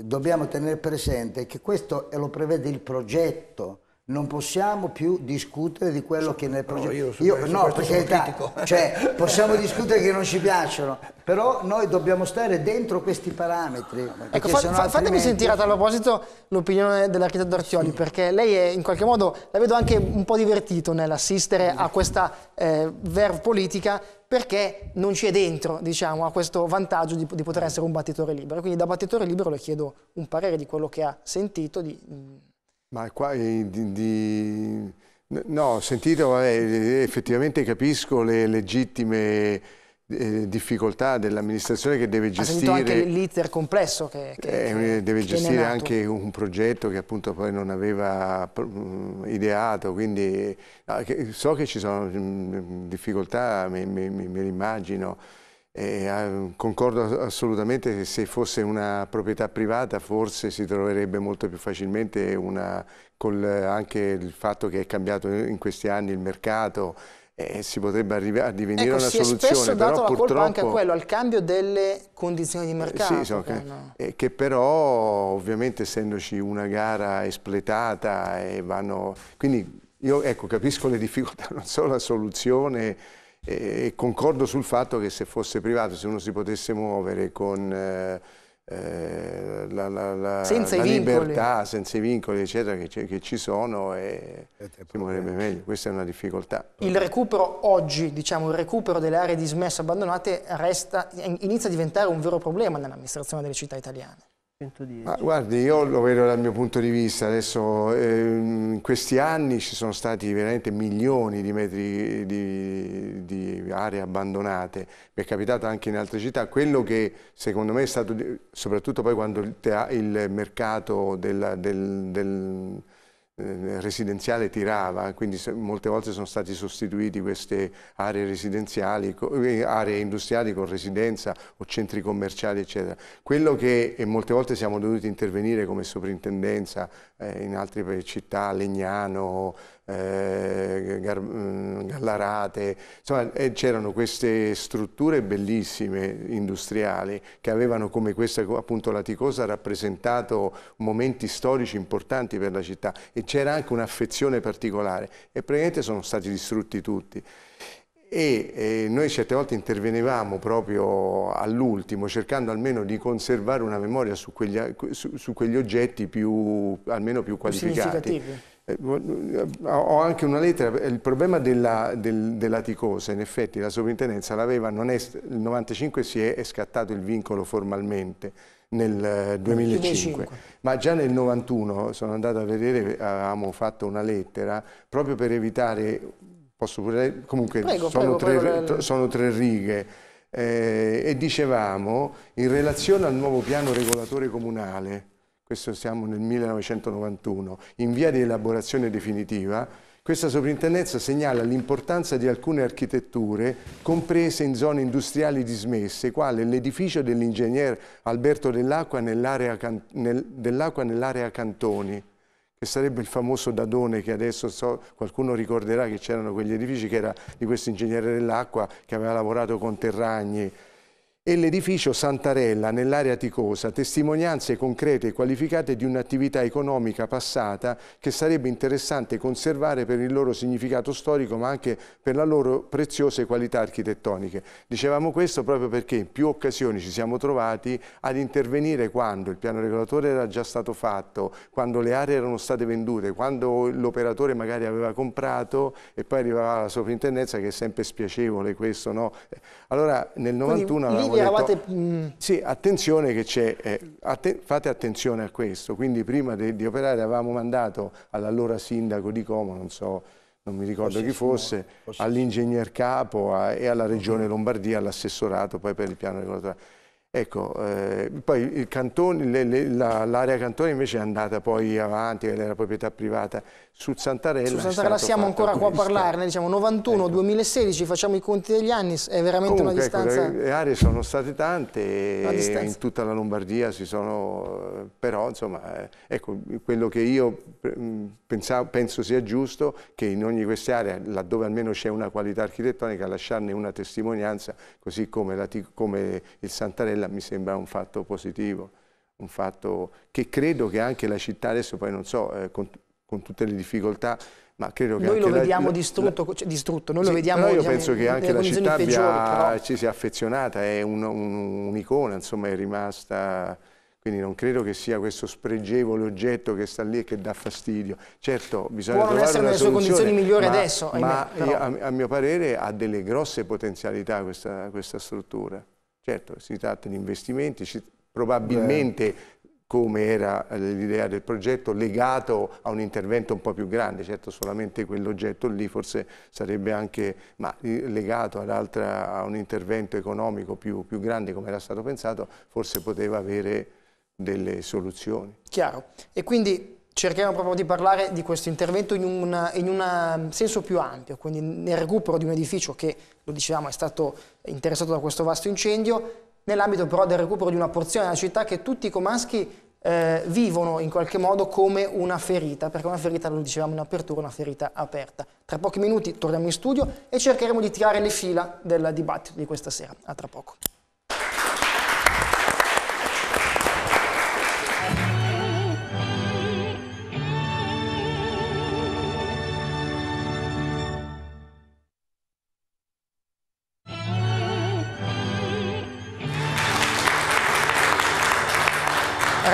dobbiamo tenere presente che questo lo prevede il progetto, non possiamo più discutere di quello so, che nel progetto... Io, io, io no, per carità, cioè, possiamo discutere che non ci piacciono, però noi dobbiamo stare dentro questi parametri. Ecco, fa, fa, fatemi sentire a tal proposito l'opinione dell'architetto Artioli, sì. perché lei è, in qualche modo, la vedo anche un po' divertito nell'assistere a questa eh, verve politica, perché non ci è dentro, diciamo, a questo vantaggio di, di, poter essere un battitore libero. Quindi da battitore libero le chiedo un parere di quello che ha sentito, di, mm, ma qua eh, di, di... No, ho sentito, eh, effettivamente capisco le legittime eh, difficoltà dell'amministrazione che deve gestire... Ha anche l'iter complesso che, che eh, Deve che gestire anche un progetto che appunto poi non aveva mm, ideato, quindi so che ci sono mm, difficoltà, me, me, me, me l'immagino. Eh, concordo assolutamente che se fosse una proprietà privata forse si troverebbe molto più facilmente una, col, anche il fatto che è cambiato in questi anni il mercato eh, si potrebbe arrivare a divenire ecco, una si soluzione. È però dato la colpa anche a quello, al cambio delle condizioni di eh, mercato. Sì, so, che, eh, no. eh, che, però ovviamente essendoci una gara espletata e vanno... Quindi io ecco, capisco le difficoltà, non so la soluzione e concordo sul fatto che se fosse privato, se uno si potesse muovere con eh, eh la, la, la, senza la libertà, senza i vincoli eccetera, che, che ci sono e si muoverebbe meglio, questa è una difficoltà. Il recupero oggi, diciamo il recupero delle aree dismesse abbandonate resta, inizia a diventare un vero problema nell'amministrazione delle città italiane. 110. guardi, io lo vedo dal mio punto di vista, adesso eh, in questi anni ci sono stati veramente milioni di metri di, di aree abbandonate, mi è capitato anche in altre città, quello che secondo me è stato, soprattutto poi quando il, il mercato del, del, del eh, residenziale tirava, quindi molte volte sono stati sostituiti queste aree residenziali, eh, aree industriali con residenza o centri commerciali eccetera. Quello che e molte volte siamo dovuti intervenire come soprintendenza eh, in altre città, Legnano, eh, mm, Gallarate, insomma eh, c'erano queste strutture bellissime industriali che avevano come questa appunto la Ticosa rappresentato momenti storici importanti per la città e c'era anche un'affezione particolare e praticamente sono stati distrutti tutti. E, e noi certe volte intervenevamo proprio all'ultimo cercando almeno di conservare una memoria su quegli, su, su quegli oggetti più, almeno più qualificati. Più eh, eh, ho anche una lettera, eh, il problema della, del, della ticosa, in effetti la sovrintendenza l'aveva, nel 1995 si è, è scattato il vincolo formalmente nel 2005, 2005, ma già nel 91 sono andato a vedere, avevamo fatto una lettera proprio per evitare, posso pure, comunque prego, sono, prego, tre, prego. sono tre righe, eh, e dicevamo in relazione al nuovo piano regolatore comunale questo siamo nel 1991, in via di elaborazione definitiva, questa sovrintendenza segnala l'importanza di alcune architetture comprese in zone industriali dismesse, quale l'edificio dell'ingegner Alberto Dell'Acqua nell'area nel, dell Cantoni, che sarebbe il famoso Dadone che adesso so, qualcuno ricorderà che c'erano quegli edifici che era di questo ingegnere dell'acqua che aveva lavorato con Terragni, e l'edificio Santarella nell'area Ticosa, testimonianze concrete e qualificate di un'attività economica passata che sarebbe interessante conservare per il loro significato storico ma anche per la loro preziose qualità architettoniche. Dicevamo questo proprio perché in più occasioni ci siamo trovati ad intervenire quando il piano regolatore era già stato fatto, quando le aree erano state vendute, quando l'operatore magari aveva comprato e poi arrivava la sovrintendenza che è sempre spiacevole questo, no? Allora nel 91 avevamo eravate... detto, mm, sì, attenzione che c'è, eh, atten fate attenzione a questo, quindi prima di, di operare avevamo mandato all'allora sindaco di Como, non so, non mi ricordo Così chi fosse, all'ingegner capo a, e alla regione Lombardia, all'assessorato poi per il piano regolatorio. Ecco, eh, poi l'area la, cantone invece è andata poi avanti, era proprietà privata, su Santarella. Su Santarella siamo ancora qua a parlarne, diciamo 91-2016, ecco. facciamo i conti degli anni, è veramente Comunque, una ecco, distanza... Ecco, le aree sono state tante e eh, in tutta la Lombardia si sono... Eh, però insomma, eh, ecco, quello che io mm, pensavo, penso sia giusto che in ogni queste aree, laddove almeno c'è una qualità architettonica, lasciarne una testimonianza, così come, la, come il Santarella mi sembra un fatto positivo un fatto che credo che anche la città adesso poi non so eh, con tutte le difficoltà ma credo che noi lo vediamo la, distrutto, la, cioè, distrutto, noi sì, lo vediamo... Però io diciamo, penso che anche la città abbia, ci sia affezionata, è un'icona, un, un insomma è rimasta... Quindi non credo che sia questo spregevole oggetto che sta lì e che dà fastidio. Certo, bisogna Può non essere nelle sue condizioni migliori ma, adesso, ma ahimè, a, a, mio parere ha delle grosse potenzialità questa, questa struttura. Certo, si tratta di investimenti, ci, probabilmente Beh come era eh, l'idea del progetto, legato a un intervento un po' più grande, certo solamente quell'oggetto lì forse sarebbe anche ma, legato altra, a un intervento economico più, più grande come era stato pensato, forse poteva avere delle soluzioni. Chiaro, e quindi cerchiamo proprio di parlare di questo intervento in, una, in un senso più ampio, quindi nel recupero di un edificio che, lo dicevamo, è stato interessato da questo vasto incendio, nell'ambito però del recupero di una porzione della città che tutti i comaschi eh, vivono in qualche modo come una ferita, perché una ferita, lo dicevamo in apertura, una ferita aperta. Tra pochi minuti torniamo in studio e cercheremo di tirare le fila del dibattito di questa sera. A tra poco.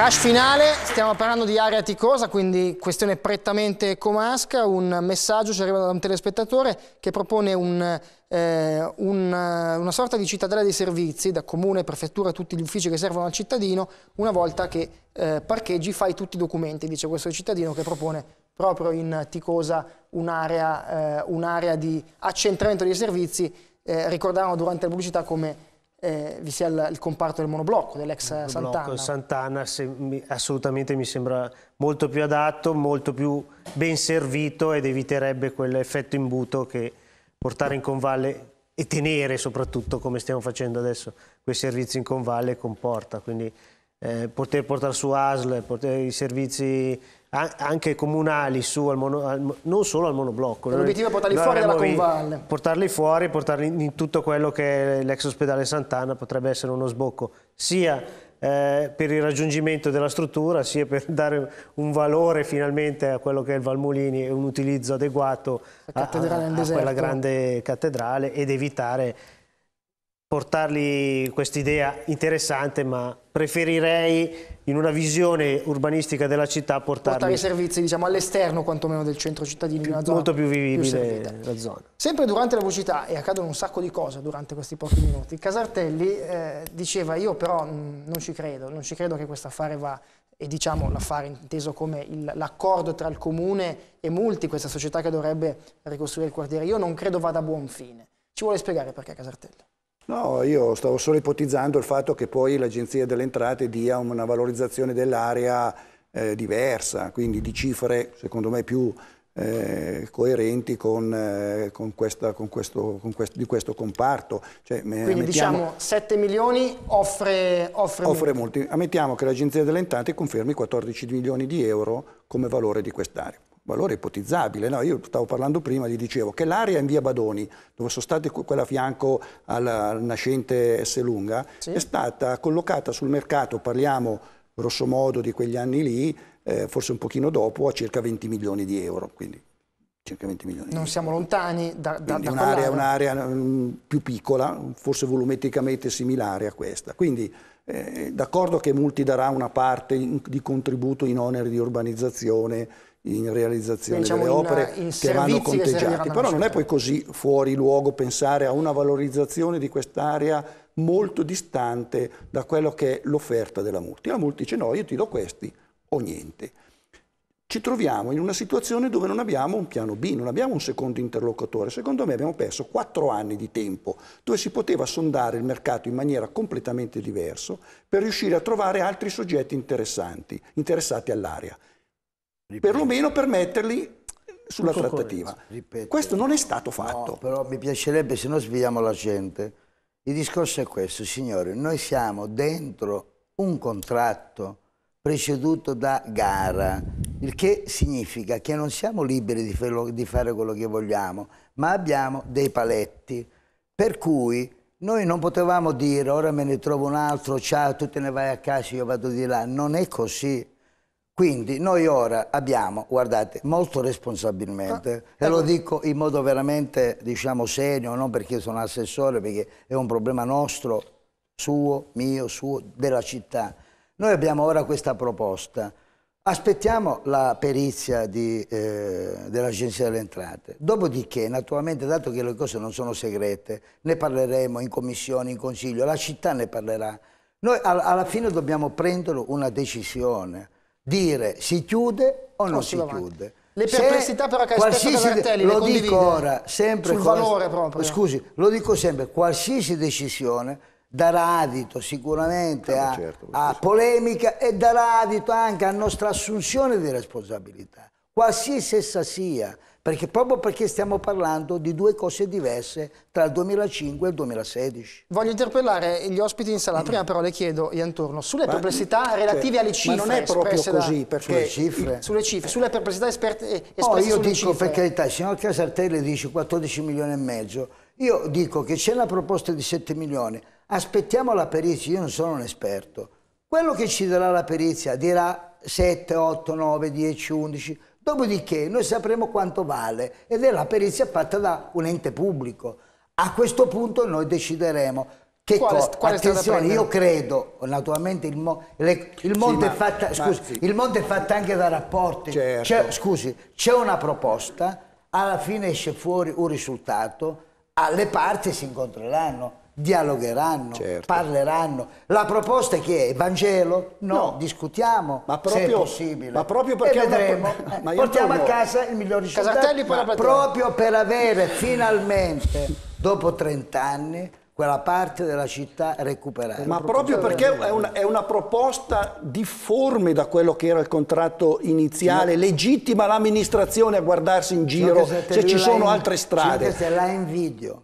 Rush finale, stiamo parlando di area ticosa, quindi questione prettamente comasca, un messaggio ci arriva da un telespettatore che propone un, eh, un, eh, una sorta di cittadella dei servizi, da comune, prefettura, tutti gli uffici che servono al cittadino, una volta che eh, parcheggi fai tutti i documenti, dice questo cittadino che propone proprio in Ticosa un'area, eh, un di accentramento dei servizi, eh, ricordavano durante la pubblicità come eh, vi sia il, il, comparto del monoblocco, dell'ex Sant'Anna. Monoblocco Sant'Anna se, assolutamente mi sembra molto più adatto, molto più ben servito ed eviterebbe quell'effetto imbuto che portare in convalle e tenere soprattutto come stiamo facendo adesso quei servizi in convalle comporta. Quindi eh, poter portare su ASL, poter, i servizi anche comunali su, al mono, al, non solo al monoblocco. L'obiettivo è portarli fuori dalla Conval. Portarli fuori, portarli in tutto quello che è l'ex ospedale Sant'Anna potrebbe essere uno sbocco, sia eh, per il raggiungimento della struttura, sia per dare un valore finalmente a quello che è il Valmolini e un utilizzo adeguato a, a, a quella grande cattedrale ed evitare portargli quest'idea interessante, ma preferirei in una visione urbanistica della città portarli... Portare i servizi diciamo, all'esterno quantomeno del centro cittadino, più, molto più vivibile più la zona. Sempre durante la pubblicità, e accadono un sacco di cose durante questi pochi minuti, Casartelli eh, diceva io però mm, non ci credo, non ci credo che questo affare va e diciamo l'affare inteso come l'accordo tra il comune e Multi, questa società che dovrebbe ricostruire il quartiere, io non credo vada a buon fine. Ci vuole spiegare perché Casartelli? No, io stavo solo ipotizzando il fatto che poi l'Agenzia delle Entrate dia una valorizzazione dell'area eh, diversa, quindi di cifre secondo me più eh, coerenti con, eh, con, questa, con, questo, con questo, questo, comparto. Cioè, Quindi mettiamo, diciamo 7 milioni offre, offre, offre molti. molti. Ammettiamo che l'Agenzia delle Entrate confermi 14 milioni di euro come valore di quest'area valore ipotizzabile. No? Io stavo parlando prima, gli dicevo che l'area in via Badoni, dove sono state quella a fianco al nascente S. Lunga, sì. è stata collocata sul mercato, parliamo grosso modo di quegli anni lì, eh, forse un pochino dopo, a circa 20 milioni di euro. Quindi circa 20 milioni. Non siamo lontani da, da, da un'area, un'area mm, più piccola, forse volumetricamente similare a questa. Quindi eh, d'accordo che Multi darà una parte in, di contributo in oneri di urbanizzazione in realizzazione diciamo delle opere eh, in, che vanno conteggiate. Che Però non è poi così fuori luogo pensare a una valorizzazione di quest'area molto distante da quello che è l'offerta della Multi. La Multi dice no, io ti do questi o niente. Ci troviamo in una situazione dove non abbiamo un piano B, non abbiamo un secondo interlocutore. Secondo me abbiamo perso quattro anni di tempo dove si poteva sondare il mercato in maniera completamente diversa per riuscire a trovare altri soggetti interessati all'area. Ripeto. perlomeno per metterli sulla Tutto trattativa. Questo non è stato fatto. No, però mi piacerebbe, se no svegliamo la gente. Il discorso è questo, signore, noi siamo dentro un contratto preceduto da gara, il che significa che non siamo liberi di, di fare quello che vogliamo, ma abbiamo dei paletti. Per cui noi non potevamo dire ora me ne trovo un altro, ciao, tu te ne vai a casa, io vado di là. Non è così quindi noi ora abbiamo, guardate, molto responsabilmente, ah, e lo dico in modo veramente, diciamo, serio, non perché sono assessore, perché è un problema nostro, suo, mio, suo, della città. Noi abbiamo ora questa proposta. Aspettiamo la perizia eh, dell'Agenzia delle Entrate. Dopodiché, naturalmente, dato che le cose non sono segrete, ne parleremo in commissione, in consiglio, la città ne parlerà. Noi alla fine dobbiamo prendere una decisione dire si chiude o non, non si davanti. chiude. Le perplessità però che hai espresso Cavertelli lo le dico ora, sempre sul valore proprio. Scusi, lo dico sempre, qualsiasi decisione darà adito sicuramente certo, a, certo, a polemica e darà adito anche a nostra assunzione di responsabilità, qualsiasi essa sia perché, proprio perché stiamo parlando di due cose diverse tra il 2005 e il 2016. Voglio interpellare gli ospiti in sala, prima però le chiedo, Iantorno, sulle ma, perplessità cioè, relative cioè, alle cifre. Ma non è proprio così, perché... Sulle cifre. Sulle cifre, sulle perplessità esperte, eh, espresse No, io dico, cifre. per carità, il signor Casartelli dice 14 milioni e mezzo, io dico che c'è una proposta di 7 milioni, aspettiamo la perizia, io non sono un esperto. Quello che ci darà la perizia dirà 7, 8, 9, 10, 11, Dopodiché noi sapremo quanto vale ed è la perizia fatta da un ente pubblico. A questo punto noi decideremo che cosa. Attenzione, io credo, naturalmente il, mo, le, il monte sì, è fatta, scusi, il monte è fatto anche da rapporti. Certo. C'è, scusi, c'è una proposta, alla fine esce fuori un risultato, alle ah, parti si incontreranno dialogheranno, certo. parleranno. La proposta è che è? Vangelo? No, no. discutiamo ma proprio, se è possibile. Ma proprio perché... E vedremo. Eh, ma Portiamo a casa il miglior risultato. Proprio per avere finalmente, dopo 30 anni, quella parte della città recuperata. Ma proprio perché è una, è una, proposta difforme da quello che era il contratto iniziale, legittima l'amministrazione a guardarsi in giro se, se ci sono altre strade. Se la invidio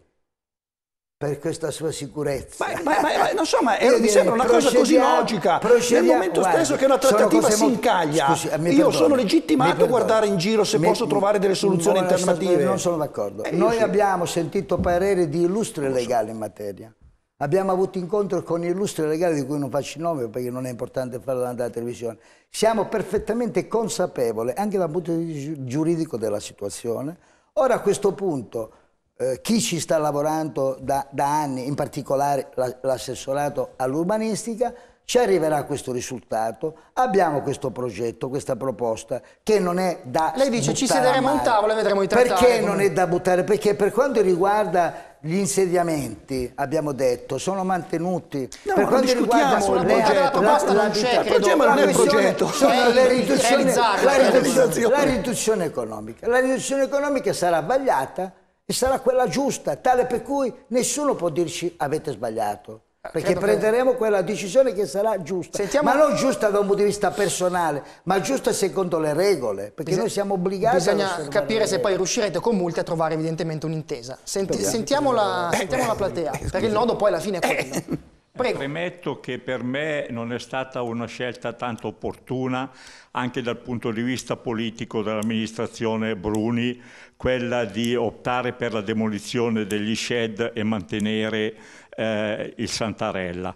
per questa sua sicurezza. Ma, ma, ma insomma, è, mi sembra una cosa così logica. Nel momento guarda, stesso che una trattativa si incaglia, scusi, eh, io perdono, sono legittimato a guardare in giro se mi, posso trovare delle soluzioni non alternative. Non sono d'accordo. Eh, Noi sì. abbiamo sentito parere di illustri legali in materia. Abbiamo avuto incontro con illustri legali di cui non faccio il nome perché non è importante farlo davanti alla televisione. Siamo perfettamente consapevoli, anche dal punto di vista giuridico della situazione. Ora a questo punto eh, chi ci sta lavorando da, da anni, in particolare l'assessorato all'urbanistica, ci arriverà questo risultato, abbiamo questo progetto, questa proposta che non è da Lei dice ci sederemo a un tavolo e vedremo i trattati. Perché come... non è da buttare? Perché per quanto riguarda gli insediamenti, abbiamo detto, sono mantenuti. No, per quanto riguarda il progetto, la, la, la, non c'è, il problema non il progetto, sono le riduzioni, la, riduzione, la riduzione economica. La riduzione economica sarà vagliata sarà quella giusta, tale per cui nessuno può dirci avete sbagliato. Ah, perché certo prenderemo che... quella decisione che sarà giusta, Sentiamo... ma non giusta da un punto di vista personale, ma giusta secondo le regole, perché Bis... noi siamo obbligati Bisogna a capire se poi riuscirete con multe a trovare evidentemente un'intesa. Senti... Sentiamo, la... Sentiamo la platea, perché il nodo poi alla fine è quello. Prego. Premetto che per me non è stata una scelta tanto opportuna anche dal punto di vista politico dell'amministrazione Bruni quella di optare per la demolizione degli shed e mantenere eh, il Santarella.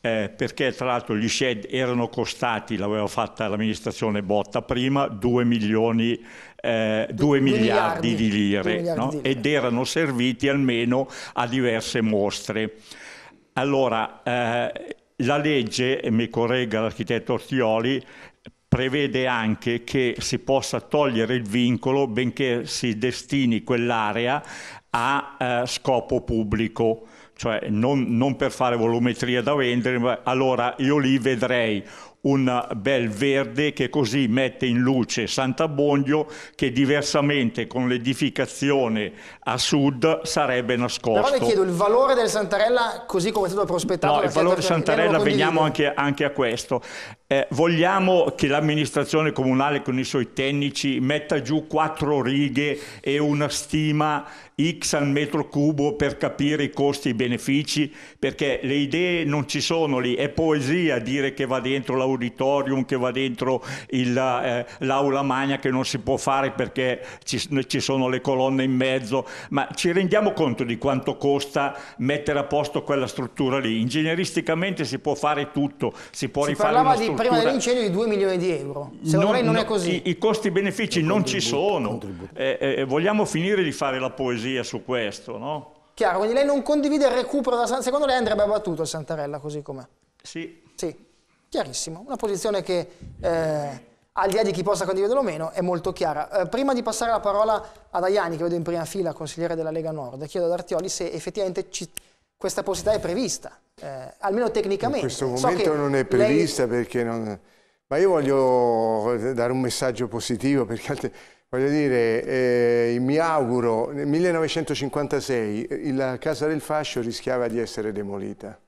Eh, perché tra l'altro gli shed erano costati, l'aveva fatta l'amministrazione Botta prima, 2, milioni, eh, 2 miliardi, miliardi, di lire, miliardi no? di lire ed erano serviti almeno a diverse mostre. Allora, eh, la legge, mi corregga l'architetto Ortioli, prevede anche che si possa togliere il vincolo benché si destini quell'area a eh, scopo pubblico, cioè non, non per fare volumetria da vendere, ma allora io lì vedrei un bel verde che così mette in luce Sant'Abbondio che diversamente con l'edificazione a sud sarebbe nascosto. Però le chiedo il valore del Santarella così come è stato prospettato. No, il valore del Santarella, veniamo anche, anche a questo. Eh, vogliamo che l'amministrazione comunale con i suoi tecnici metta giù quattro righe e una stima X al metro cubo per capire i costi e i benefici, perché le idee non ci sono lì, è poesia dire che va dentro l'auditorium, che va dentro il, eh, l'aula magna, che non si può fare perché ci, ci sono le colonne in mezzo, ma ci rendiamo conto di quanto costa mettere a posto quella struttura lì. Ingegneristicamente si può fare tutto, si può si rifare una struttura prima dell'incendio di 2 milioni di euro. Secondo non, lei non no, è così. I, i costi-benefici non ci sono. Eh, eh, eh, vogliamo finire di fare la poesia su questo, no? Chiaro, quindi lei non condivide il recupero della Santarella. Secondo lei andrebbe abbattuto il Santarella così com'è? Sì. Sì, chiarissimo. Una posizione che... Eh, al di là di chi possa condividerlo o meno, è molto chiara. Eh, prima di passare la parola ad Aiani, che vedo in prima fila, consigliere della Lega Nord, chiedo ad Artioli se effettivamente ci, questa possibilità è prevista, eh, almeno tecnicamente. In questo momento so non è prevista lei... perché non... Ma io voglio dare un messaggio positivo perché voglio dire, eh, mi auguro, nel 1956 eh, la Casa del Fascio rischiava di essere demolita.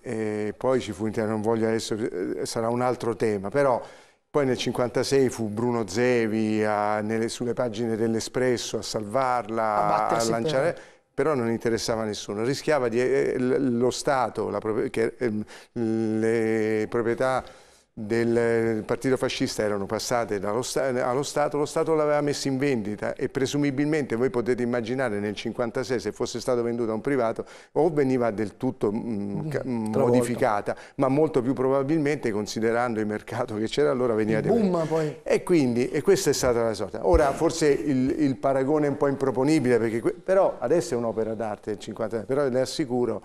E poi ci fu, non voglio adesso, eh, sarà un altro tema, però poi nel 1956 fu Bruno Zevi a, nelle, sulle pagine dell'Espresso a salvarla, a, a lanciare... Per però non interessava a nessuno, rischiava di, eh, eh lo Stato, pro, che, eh, le proprietà del eh, partito fascista erano passate sta allo Stato, lo Stato l'aveva messo in vendita e presumibilmente voi potete immaginare nel 1956 se fosse stato venduto a un privato o veniva del tutto mh, mm, mh, mm, mm, modificata, ma molto più probabilmente considerando il mercato che c'era allora veniva di boom, poi. E quindi e questa è stata la sorta. Ora forse il, il paragone è un po' improponibile perché, però adesso è un'opera d'arte del 56, però le assicuro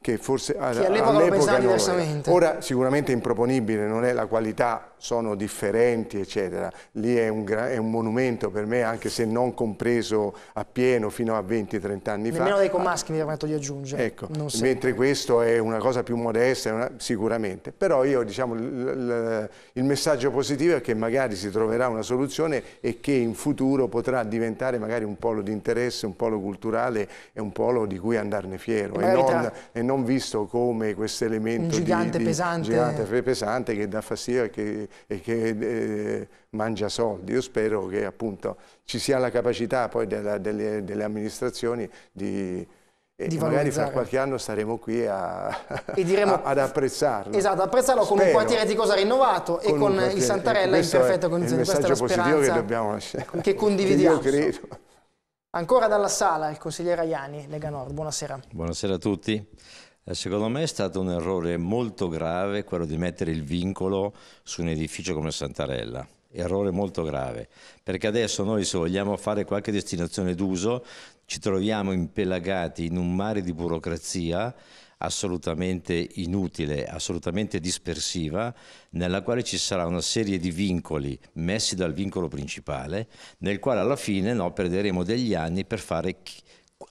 che forse all'epoca all, all Ora sicuramente è improponibile, non è la qualità sono differenti, eccetera. Lì è un, è un, monumento per me, anche se non compreso appieno fino a 20-30 anni Nemmeno fa. Nemmeno dei commaschi mi ha fatto di aggiungere. Ecco, mentre questo è una cosa più modesta, una, sicuramente. Però io, diciamo, il messaggio positivo è che magari si troverà una soluzione e che in futuro potrà diventare magari un polo di interesse, un polo culturale e un polo di cui andarne fiero. E, e, non, e non, visto come questo elemento un gigante di, di pesante. gigante pesante che da fastidio che, che eh, mangia soldi. Io spero che appunto ci sia la capacità poi della, delle, delle, amministrazioni di... E eh, di magari fra qualche anno saremo qui a, diremo, a, ad apprezzarlo. Esatto, apprezzarlo spero, un quartiere di cosa rinnovato e con, quartiere, il Santarella in perfetta condizione. Questa È la messaggio positivo che dobbiamo lasciare. Che condividiamo. Che io credo. Ancora dalla sala il consigliere Aiani, Lega Nord. Buonasera. Buonasera a tutti. Eh, secondo me è stato un errore molto grave quello di mettere il vincolo su un edificio come Santarella. Errore molto grave, perché adesso noi se vogliamo fare qualche destinazione d'uso ci troviamo impelagati in un mare di burocrazia assolutamente inutile, assolutamente dispersiva, nella quale ci sarà una serie di vincoli messi dal vincolo principale, nel quale alla fine no, perderemo degli anni per fare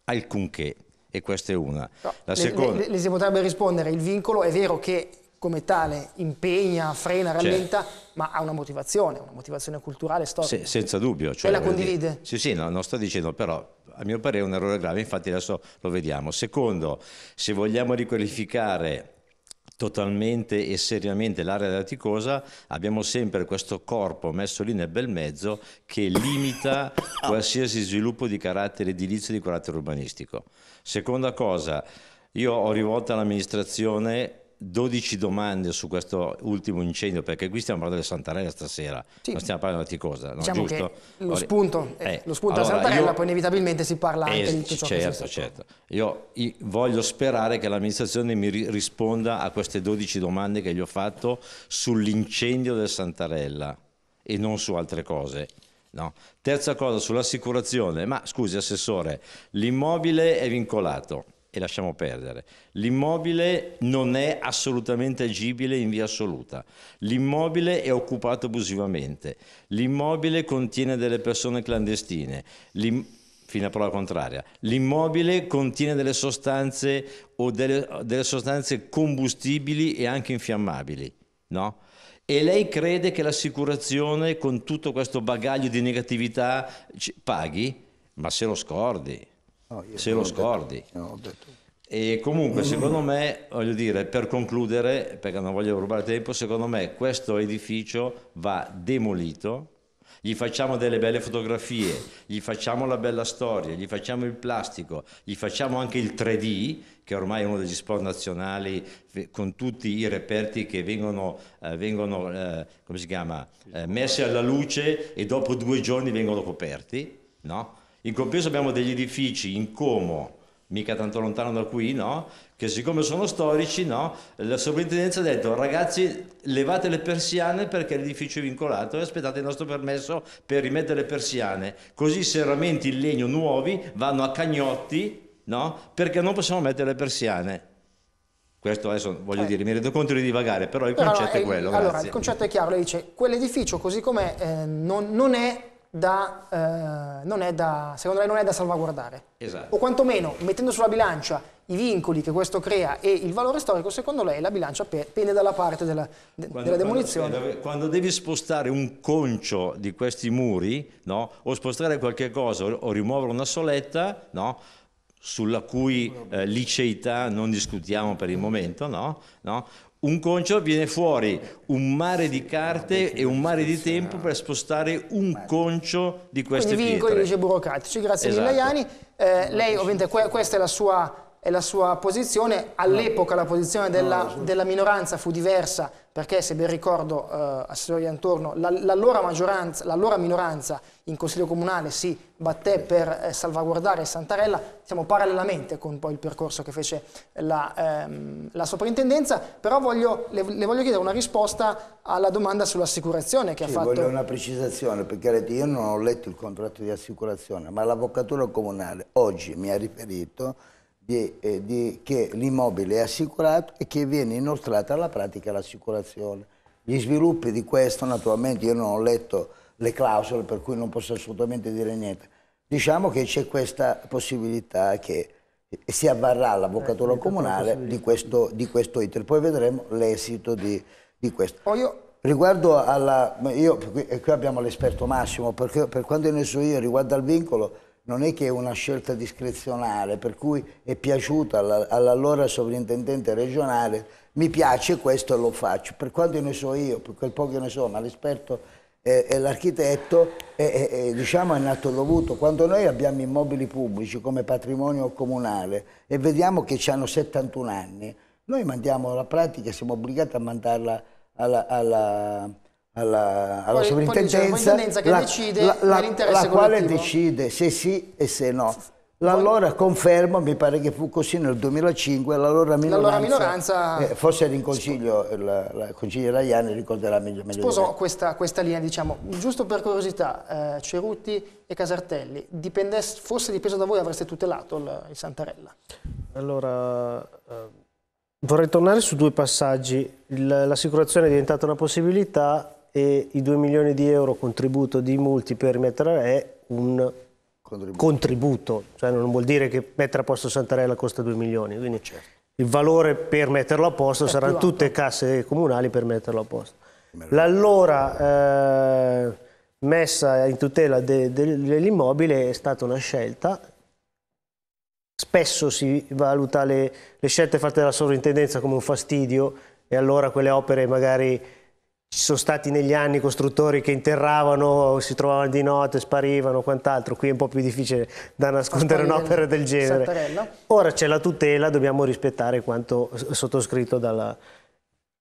alcunché e questa è una. No, la seconda... le, le, le si potrebbe rispondere, il vincolo è vero che come tale impegna, frena, certo. rallenta, certo. ma ha una motivazione, una motivazione culturale, storica. Se, senza dubbio. Cioè, e la condivide? Dire, sì, sì, no, non sto dicendo, però a mio parere è un errore grave, infatti adesso lo vediamo. Secondo, se vogliamo riqualificare totalmente e seriamente l'area laticosa, abbiamo sempre questo corpo messo lì nel bel mezzo che limita qualsiasi sviluppo di carattere edilizio e di carattere urbanistico. Seconda cosa, io ho rivolto all'amministrazione 12 domande su questo ultimo incendio, perché qui stiamo parlando della Santarella stasera, sì. non stiamo parlando di Ticosa, no? diciamo giusto? lo spunto, eh, lo spunto allora, Santarella, io, poi inevitabilmente si parla eh, anche di tutto ciò certo, certo. Io, io voglio sperare che l'amministrazione mi risponda a queste 12 domande che gli ho fatto sull'incendio del Santarella e non su altre cose. No? Terza cosa, sull'assicurazione, ma scusi assessore, l'immobile è vincolato, e lasciamo perdere. L'immobile non è assolutamente agibile in via assoluta, l'immobile è occupato abusivamente, l'immobile contiene delle persone clandestine, fino a prova contraria, l'immobile contiene delle sostanze o delle, delle sostanze combustibili e anche infiammabili, no? E lei crede che l'assicurazione con tutto questo bagaglio di negatività paghi? Ma se lo scordi, no, se lo scordi. Detto, no, e comunque, mm. secondo me, voglio dire, per concludere, perché non voglio rubare tempo, secondo me questo edificio va demolito, gli facciamo delle belle fotografie, gli facciamo la bella storia, gli facciamo il plastico, gli facciamo anche il 3D, che ormai è uno degli sport nazionali con tutti i reperti che vengono, eh, vengono eh, come si chiama, eh, messi alla luce e dopo due giorni vengono coperti, no? In compenso abbiamo degli edifici in Como, mica tanto lontano da qui, no? che siccome sono storici, no? la sovrintendenza ha detto ragazzi levate le persiane perché l'edificio è vincolato e aspettate il nostro permesso per rimettere le persiane, così i serramenti in legno nuovi vanno a cagnotti no? perché non possiamo mettere le persiane. Questo adesso voglio eh. dire, mi rendo conto di divagare, però il concetto no, è eh, quello. Allora, il concetto è chiaro, lei dice quell'edificio così com'è eh, non, non è da, eh, non è da, secondo lei non è da salvaguardare. Esatto. O quantomeno, mettendo sulla bilancia i vincoli che questo crea e il valore storico, secondo lei la bilancia pende dalla parte della, de, quando, della demolizione? Quando, eh, quando, devi spostare un concio di questi muri, no? o spostare qualche cosa, o, o rimuovere una soletta, no? sulla cui eh, liceità non discutiamo per il momento, no? No? un concio viene fuori un mare di carte e un mare di tempo per spostare un concio di queste Quindi pietre. vincoli burocratici, grazie esatto. mille Iani. Eh, lei ovviamente questa è la sua, è la sua posizione, all'epoca la posizione della, della minoranza fu diversa perché se ben ricordo, eh, assessore Iantorno, l'allora, l'allora minoranza in Consiglio Comunale si batté per eh, salvaguardare Santarella, siamo parallelamente con poi il percorso che fece la, ehm, la soprintendenza, però voglio, le, le, voglio chiedere una risposta alla domanda sull'assicurazione che sì, ha fatto. Voglio una precisazione, perché io non ho letto il contratto di assicurazione, ma l'Avvocatura Comunale oggi mi ha riferito di, eh, di, che l'immobile è assicurato e che viene inoltrata alla pratica l'assicurazione. Gli sviluppi di questo, naturalmente, io non ho letto le clausole, per cui non posso assolutamente dire niente. Diciamo che c'è questa possibilità che si avvarrà l'avvocatura eh, comunale di questo, di questo iter. Poi vedremo l'esito di, di, questo. Poi io... Riguardo alla... Io, qui, qui abbiamo l'esperto massimo, perché, per quanto ne so io, riguardo al vincolo, non è che è una scelta discrezionale, per cui è piaciuta all'allora sovrintendente regionale, mi piace questo e lo faccio, per quanto ne so io, per quel po' che ne so, ma l'esperto e l'architetto è, diciamo, è nato dovuto. Quando noi abbiamo immobili pubblici come patrimonio comunale e vediamo che hanno 71 anni, noi mandiamo la pratica, siamo obbligati a mandarla alla, alla, alla, alla sovrintendenza, poi la, decide la, la, la quale decide se sì e se no. L'allora confermo, mi pare che fu così nel 2005, l'allora minoranza, minoranza eh, forse in consiglio, la, la consigliera Iani ricorderà meglio. meglio sposò questa, questa, linea, diciamo, giusto per curiosità, eh, Cerutti e Casartelli, forse dipeso da voi avreste tutelato il, il Santarella? Allora, eh, vorrei tornare su due passaggi, l'assicurazione è diventata una possibilità e i 2 milioni di euro contributo di multi per Metra è un contributo. contributo. cioè non vuol dire che mettere a posto Santarella costa 2 milioni, quindi certo. il valore per metterlo a posto è saranno tutte casse comunali per metterlo a posto. L'allora eh, messa in tutela de, de, dell'immobile è stata una scelta, spesso si valuta le, le scelte fatte dalla sovrintendenza come un fastidio e allora quelle opere magari ci sono stati negli anni costruttori che interravano, si trovavano di notte, sparivano, quant'altro. Qui è un po' più difficile da nascondere un'opera del genere. Santarello. Ora c'è la tutela, dobbiamo rispettare quanto sottoscritto dalla...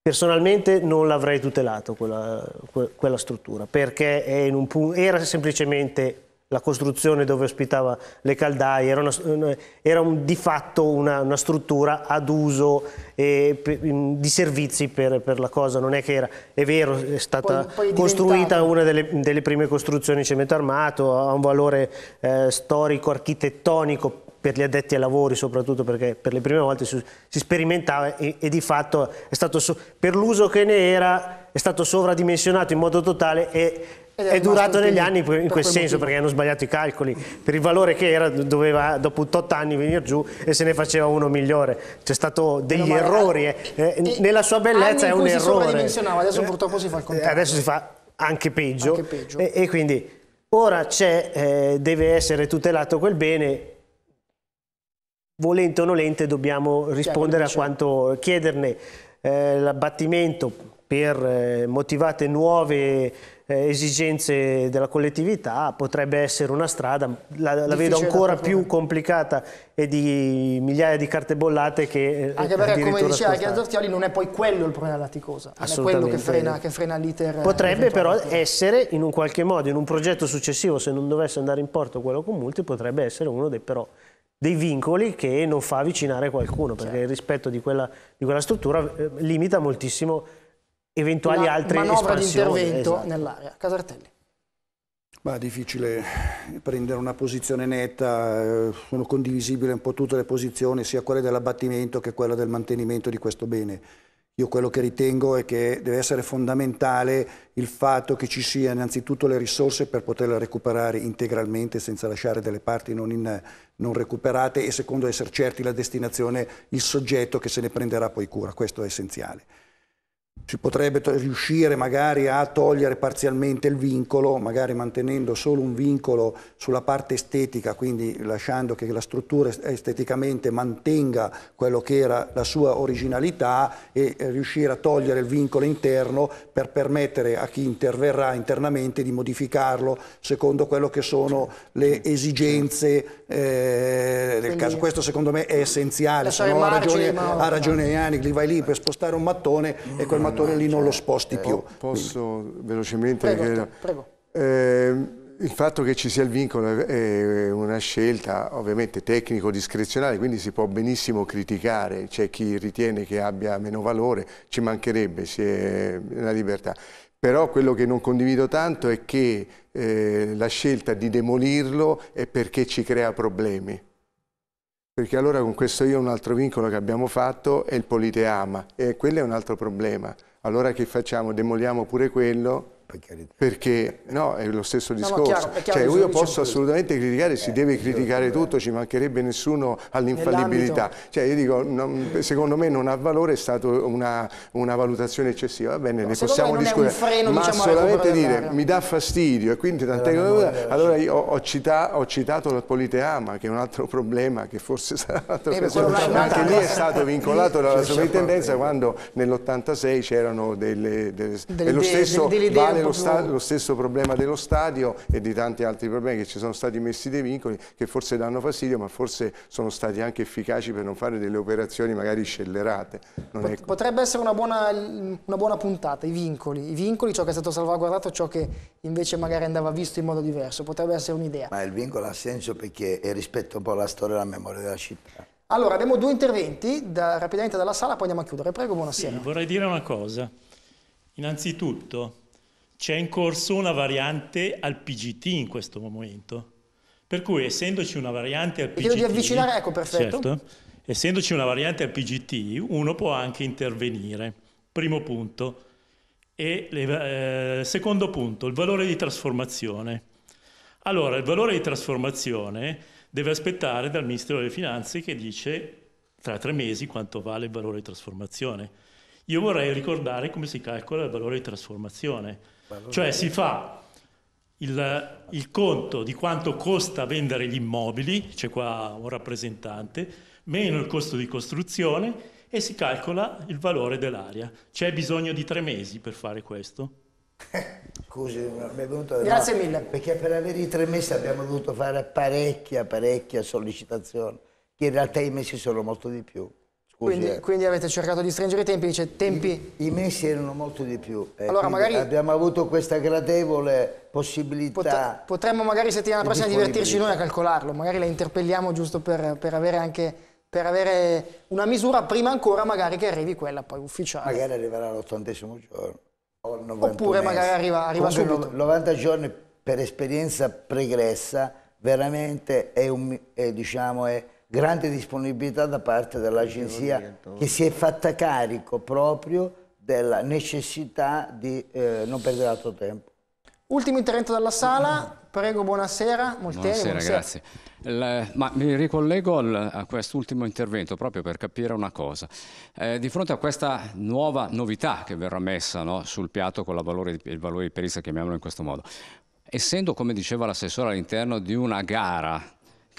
Personalmente non l'avrei tutelato quella, quella struttura perché un, era semplicemente la costruzione dove ospitava le caldaie, era, una, era un, di fatto una, una, struttura ad uso e, per, di servizi per, per, la cosa, non è che era, è vero, è stata poi, poi è costruita una delle, delle, prime costruzioni in cemento armato, ha un valore eh, storico, architettonico per gli addetti ai lavori soprattutto perché per le prime volte si, si sperimentava e, e, di fatto è so, per l'uso che ne era è stato sovradimensionato in modo totale e è, è durato degli anni in quel per senso motivo. perché hanno sbagliato i calcoli. Per il valore che era doveva dopo 8 anni venire giù e se ne faceva uno migliore. C'è stato degli errori. Eh. Eh, eh nella sua bellezza è un errore. adesso eh, purtroppo si fa il eh, contrario. Adesso si fa anche peggio. Anche peggio. E, e, quindi ora deve essere tutelato quel bene volente o nolente dobbiamo rispondere a quanto chiederne eh, l'abbattimento per eh, motivate nuove eh, esigenze della collettività potrebbe essere una strada, la, la vedo ancora più complicata e di migliaia di carte bollate che eh, Anche perché come diceva anche Azzortioli non è poi quello il problema della laticosa, non è quello che frena, che frena l'iter. Eh, potrebbe però essere in un qualche modo, in un progetto successivo, se non dovesse andare in porto quello con multi, potrebbe essere uno dei però dei vincoli che non fa avvicinare qualcuno, perché certo. il rispetto di quella, di quella struttura limita moltissimo eventuali Una altre manovra espansioni. di intervento esatto. nell'area. Casartelli. Ma è difficile prendere una posizione netta, eh, sono condivisibili un po' tutte le posizioni, sia quelle dell'abbattimento che quella del mantenimento di questo bene. Io quello che ritengo è che deve essere fondamentale il fatto che ci siano innanzitutto le risorse per poterle recuperare integralmente senza lasciare delle parti non, in, non recuperate e secondo essere certi la destinazione, il soggetto che se ne prenderà poi cura, questo è essenziale. Si potrebbe riuscire magari a togliere parzialmente il vincolo, magari mantenendo solo un vincolo sulla parte estetica, quindi lasciando che la struttura esteticamente mantenga quello che era la sua originalità e eh, riuscire a togliere il vincolo interno per permettere a chi interverrà internamente di modificarlo secondo quello che sono le esigenze eh, del caso. Questo secondo me è essenziale, se no ha ragione, ha ragione Yannick, vai lì per spostare un mattone e quel mattone giocatore lì non lo sposti eh, più. Oh, posso Quindi. velocemente... Prego, prego. Eh, il fatto che ci sia il vincolo è una scelta ovviamente tecnico-discrezionale, quindi si può benissimo criticare, c'è chi ritiene che abbia meno valore, ci mancherebbe, si è una libertà. Però quello che non condivido tanto è che eh, la scelta di demolirlo è perché ci crea problemi perché allora con questo io un altro vincolo che abbiamo fatto è il politeama e quello è un altro problema. Allora che facciamo? Demoliamo pure quello perché no, è lo stesso discorso. No, chiaro, cioè, chiaro, cioè, io posso assolutamente questo. criticare, eh, si deve criticare eh, tutto, ci mancherebbe nessuno all'infallibilità. Cioè, io dico, non, secondo me non ha valore, è stata una, una, valutazione eccessiva. Va bene, no, ne possiamo discutere. Freno, ma diciamo, solamente dire mi dà fastidio e quindi tante cose. Allora io ho, cita, ho citato la Politeama, che è un altro problema che forse sarà altro eh, Anche lì è stato vincolato dalla sovrintendenza quando nell'86 c'erano delle, delle, delle, e lo stesso delle, delle vale lo, sta, lo, stesso problema dello stadio e di tanti altri problemi che ci sono stati messi dei vincoli che forse danno fastidio ma forse sono stati anche efficaci per non fare delle operazioni magari scellerate. Pot è... Potrebbe essere una buona, una buona puntata, i vincoli. i vincoli, ciò che è stato salvaguardato ciò che invece magari andava visto in modo diverso, potrebbe essere un'idea. Ma il vincolo ha senso perché è rispetto un po' alla storia e alla memoria della città. Allora, abbiamo due interventi da, rapidamente dalla sala, poi andiamo a chiudere. Prego, buonasera. Sì, vorrei dire una cosa. Innanzitutto, c'è in corso una variante al PGT in questo momento. Per cui essendoci una variante al PGT... Chiedo di avvicinare, ecco, perfetto. Certo, essendoci una variante al PGT, uno può anche intervenire. Primo punto. E le, eh, secondo punto, il valore di trasformazione. Allora, il valore di trasformazione deve aspettare dal Ministero delle Finanze che dice tra tre mesi quanto vale il valore di trasformazione. Io vorrei ricordare come si calcola il valore di trasformazione. Cioè si fa il, il conto di quanto costa vendere gli immobili, c'è qua un rappresentante, meno il costo di costruzione e si calcola il valore dell'area. C'è bisogno di tre mesi per fare questo? Scusi, mi è venuto a... Grazie mille. Perché per avere i tre mesi abbiamo dovuto fare parecchia, parecchia sollecitazione, che in realtà i mesi sono molto di più. Quindi, quindi, avete cercato di stringere i tempi, cioè tempi... I, I, mesi erano molto di più. Eh, allora magari... Abbiamo avuto questa gradevole possibilità... Pot potremmo magari settimana prossima divertirci noi a calcolarlo, magari la interpelliamo giusto per, per, avere anche, per, avere una misura prima ancora magari che arrivi quella poi ufficiale. Magari arriverà l'ottantesimo giorno. Oppure mesi. magari arriva, arriva subito. 90 giorni per esperienza pregressa veramente è un... È, diciamo, è grande disponibilità da parte dell'agenzia che si è fatta carico proprio della necessità di eh, non perdere altro tempo. Ultimo intervento dalla sala, prego buonasera. Molteri, buonasera, buonasera. grazie. Il, ma mi ricollego al, a quest'ultimo intervento proprio per capire una cosa. Eh, di fronte a questa nuova novità che verrà messa no, sul piatto con valore, il valore di perizia, chiamiamolo in questo modo, essendo come diceva l'assessore all'interno di una gara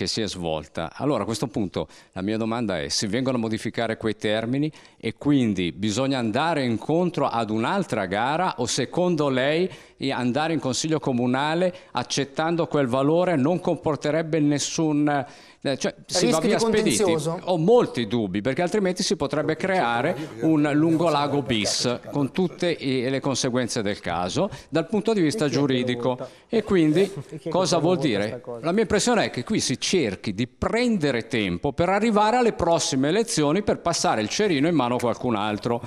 che si è svolta. Allora a questo punto la mia domanda è se vengono a modificare quei termini e quindi bisogna andare incontro ad un'altra gara o secondo lei andare in consiglio comunale accettando quel valore non comporterebbe nessun... Eh, cioè, si va via spediti. Ho molti dubbi perché altrimenti si potrebbe creare un lungolago bis con tutte le conseguenze del caso dal punto di vista giuridico. E quindi cosa vuol dire? La mia impressione è che qui si cerchi di prendere tempo per arrivare alle prossime elezioni per passare il cerino in mano a qualcun altro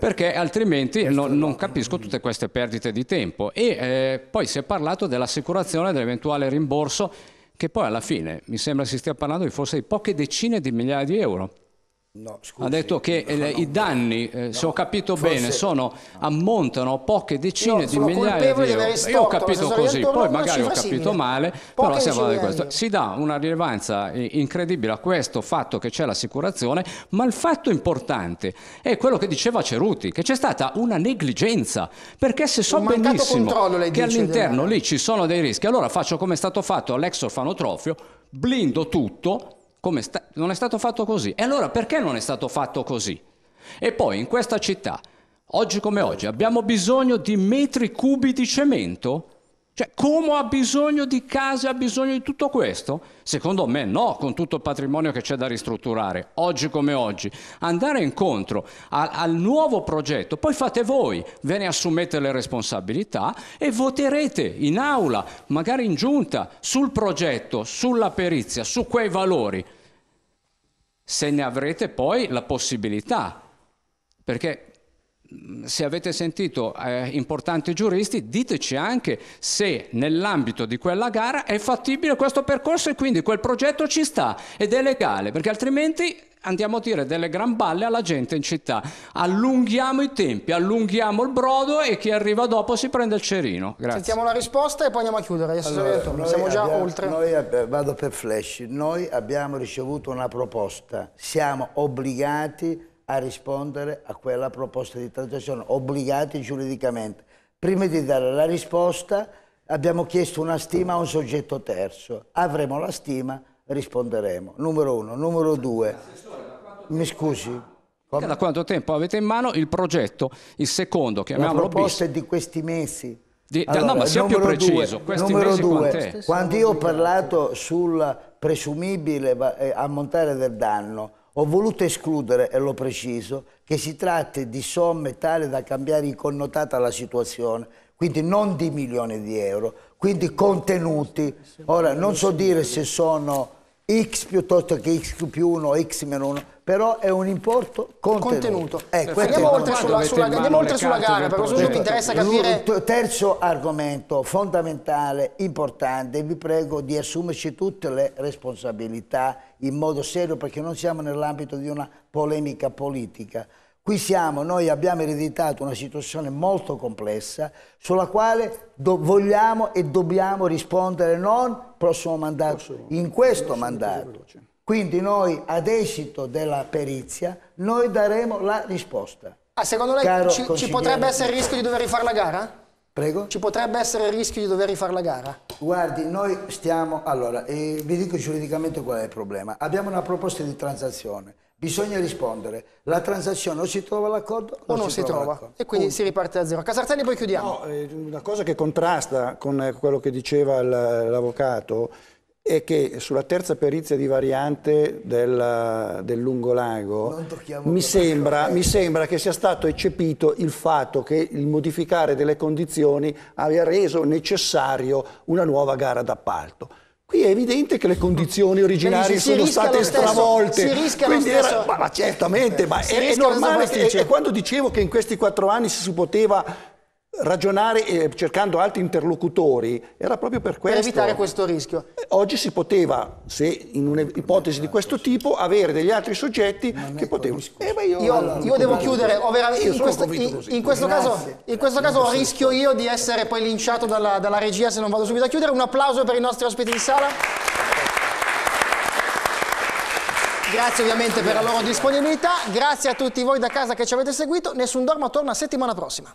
perché altrimenti no, non capisco tutte queste perdite di tempo. E eh, poi si è parlato dell'assicurazione dell'eventuale rimborso, che poi alla fine mi sembra si stia parlando di forse di poche decine di migliaia di euro. No, scusi, ha detto che no, i no, danni, eh, se ho capito bene, sono, ammontano a poche decine di migliaia di euro. Di Io ho capito così, poi magari ho capito simile. male, poche però stiamo di questo. Si dà una rilevanza eh, incredibile a questo fatto che c'è l'assicurazione, ma il fatto importante è quello che diceva Ceruti, che c'è stata una negligenza, perché se so benissimo che all'interno lì ci sono dei rischi, allora faccio come è stato fatto all'ex orfanotrofio, blindo tutto, Sta- non è stato fatto così. E allora perché non è stato fatto così? E poi in questa città, oggi come oggi, abbiamo bisogno di metri cubi di cemento cioè, Como ha bisogno di case, ha bisogno di tutto questo? Secondo me no, con tutto il patrimonio che c'è da ristrutturare, oggi come oggi. Andare incontro al, al nuovo progetto, poi fate voi, ve ne assumete le responsabilità e voterete in aula, magari in giunta, sul progetto, sulla perizia, su quei valori, se ne avrete poi la possibilità. Perché se avete sentito eh, importanti giuristi, diteci anche se nell'ambito di quella gara è fattibile questo percorso e quindi quel progetto ci sta ed è legale, perché altrimenti andiamo a dire delle gran balle alla gente in città. Allunghiamo i tempi, allunghiamo il brodo e chi arriva dopo si prende il cerino. Grazie. Sentiamo la risposta e poi andiamo a chiudere. Allora, siamo già abbiamo, oltre. Noi vado per flash. Noi abbiamo ricevuto una proposta. Siamo obbligati a a rispondere a quella proposta di transazione, obbligati giuridicamente. Prima di dare la risposta abbiamo chiesto una stima a un soggetto terzo, avremo la stima, risponderemo. Numero uno. Numero due, mi scusi. Come? Da quanto tempo avete in mano il progetto, il secondo, chiamiamolo La proposta bis. è di questi mesi. Di, allora, no, ma sia più preciso. Due, questi numero mesi due, quando io ho parlato sul presumibile eh, ammontare del danno, ho voluto escludere, e l'ho preciso, che si tratti di somme tali da cambiare in connotata la situazione, quindi non di milioni di euro, quindi contenuti. Ora, non so dire se sono x piuttosto che x più 1 o x meno 1, però è un importo contenuto. contenuto. Eh, andiamo oltre sulla, sulla, andiamo oltre sulla gara, perché questo interessa capire... Terzo argomento fondamentale, importante, vi prego di assumerci tutte le responsabilità in modo serio, perché non siamo nell'ambito di una polemica politica. Qui siamo, noi abbiamo ereditato una situazione molto complessa sulla quale vogliamo e dobbiamo rispondere non prossimo mandato, prossimo, in questo prossimo mandato. Quindi noi ad esito della perizia noi daremo la risposta. Ah, secondo lei ci, ci, potrebbe essere il rischio di dover rifare la gara? Prego? Ci potrebbe essere il rischio di dover rifare la gara? Guardi, noi stiamo... Allora, eh, vi dico giuridicamente qual è il problema. Abbiamo una proposta di transazione. Bisogna rispondere. La transazione o si trova l'accordo o, o non si, si trova. trova. E quindi Punto. si riparte a zero. Casartelli poi chiudiamo. No, eh, una cosa che contrasta con eh, quello che diceva l'avvocato è che sulla terza perizia di variante del, del Lungolago mi sembra, mi sembra, che sia stato eccepito il fatto che il modificare delle condizioni abbia reso necessario una nuova gara d'appalto. Qui è evidente che le condizioni originarie si sono state stravolte. Stesso, si rischia Quindi lo stesso. Era, ma, certamente, ma è, è normale. Che, e quando dicevo che in questi quattro anni si poteva ragionare eh, cercando altri interlocutori era proprio per questo. Per evitare questo rischio. Eh, oggi si poteva, se in un'ipotesi di questo tipo, avere degli altri soggetti che potevano... Eh, io, io, allora, io devo chiudere, in, questa, in, in, questo caso, in, questo, caso, rischio io di essere poi linciato dalla, dalla regia se non vado subito a chiudere. Un applauso per i nostri ospiti di sala. Grazie ovviamente per la loro disponibilità, grazie a tutti voi da casa che ci avete seguito, Nessun Dorma torna settimana prossima.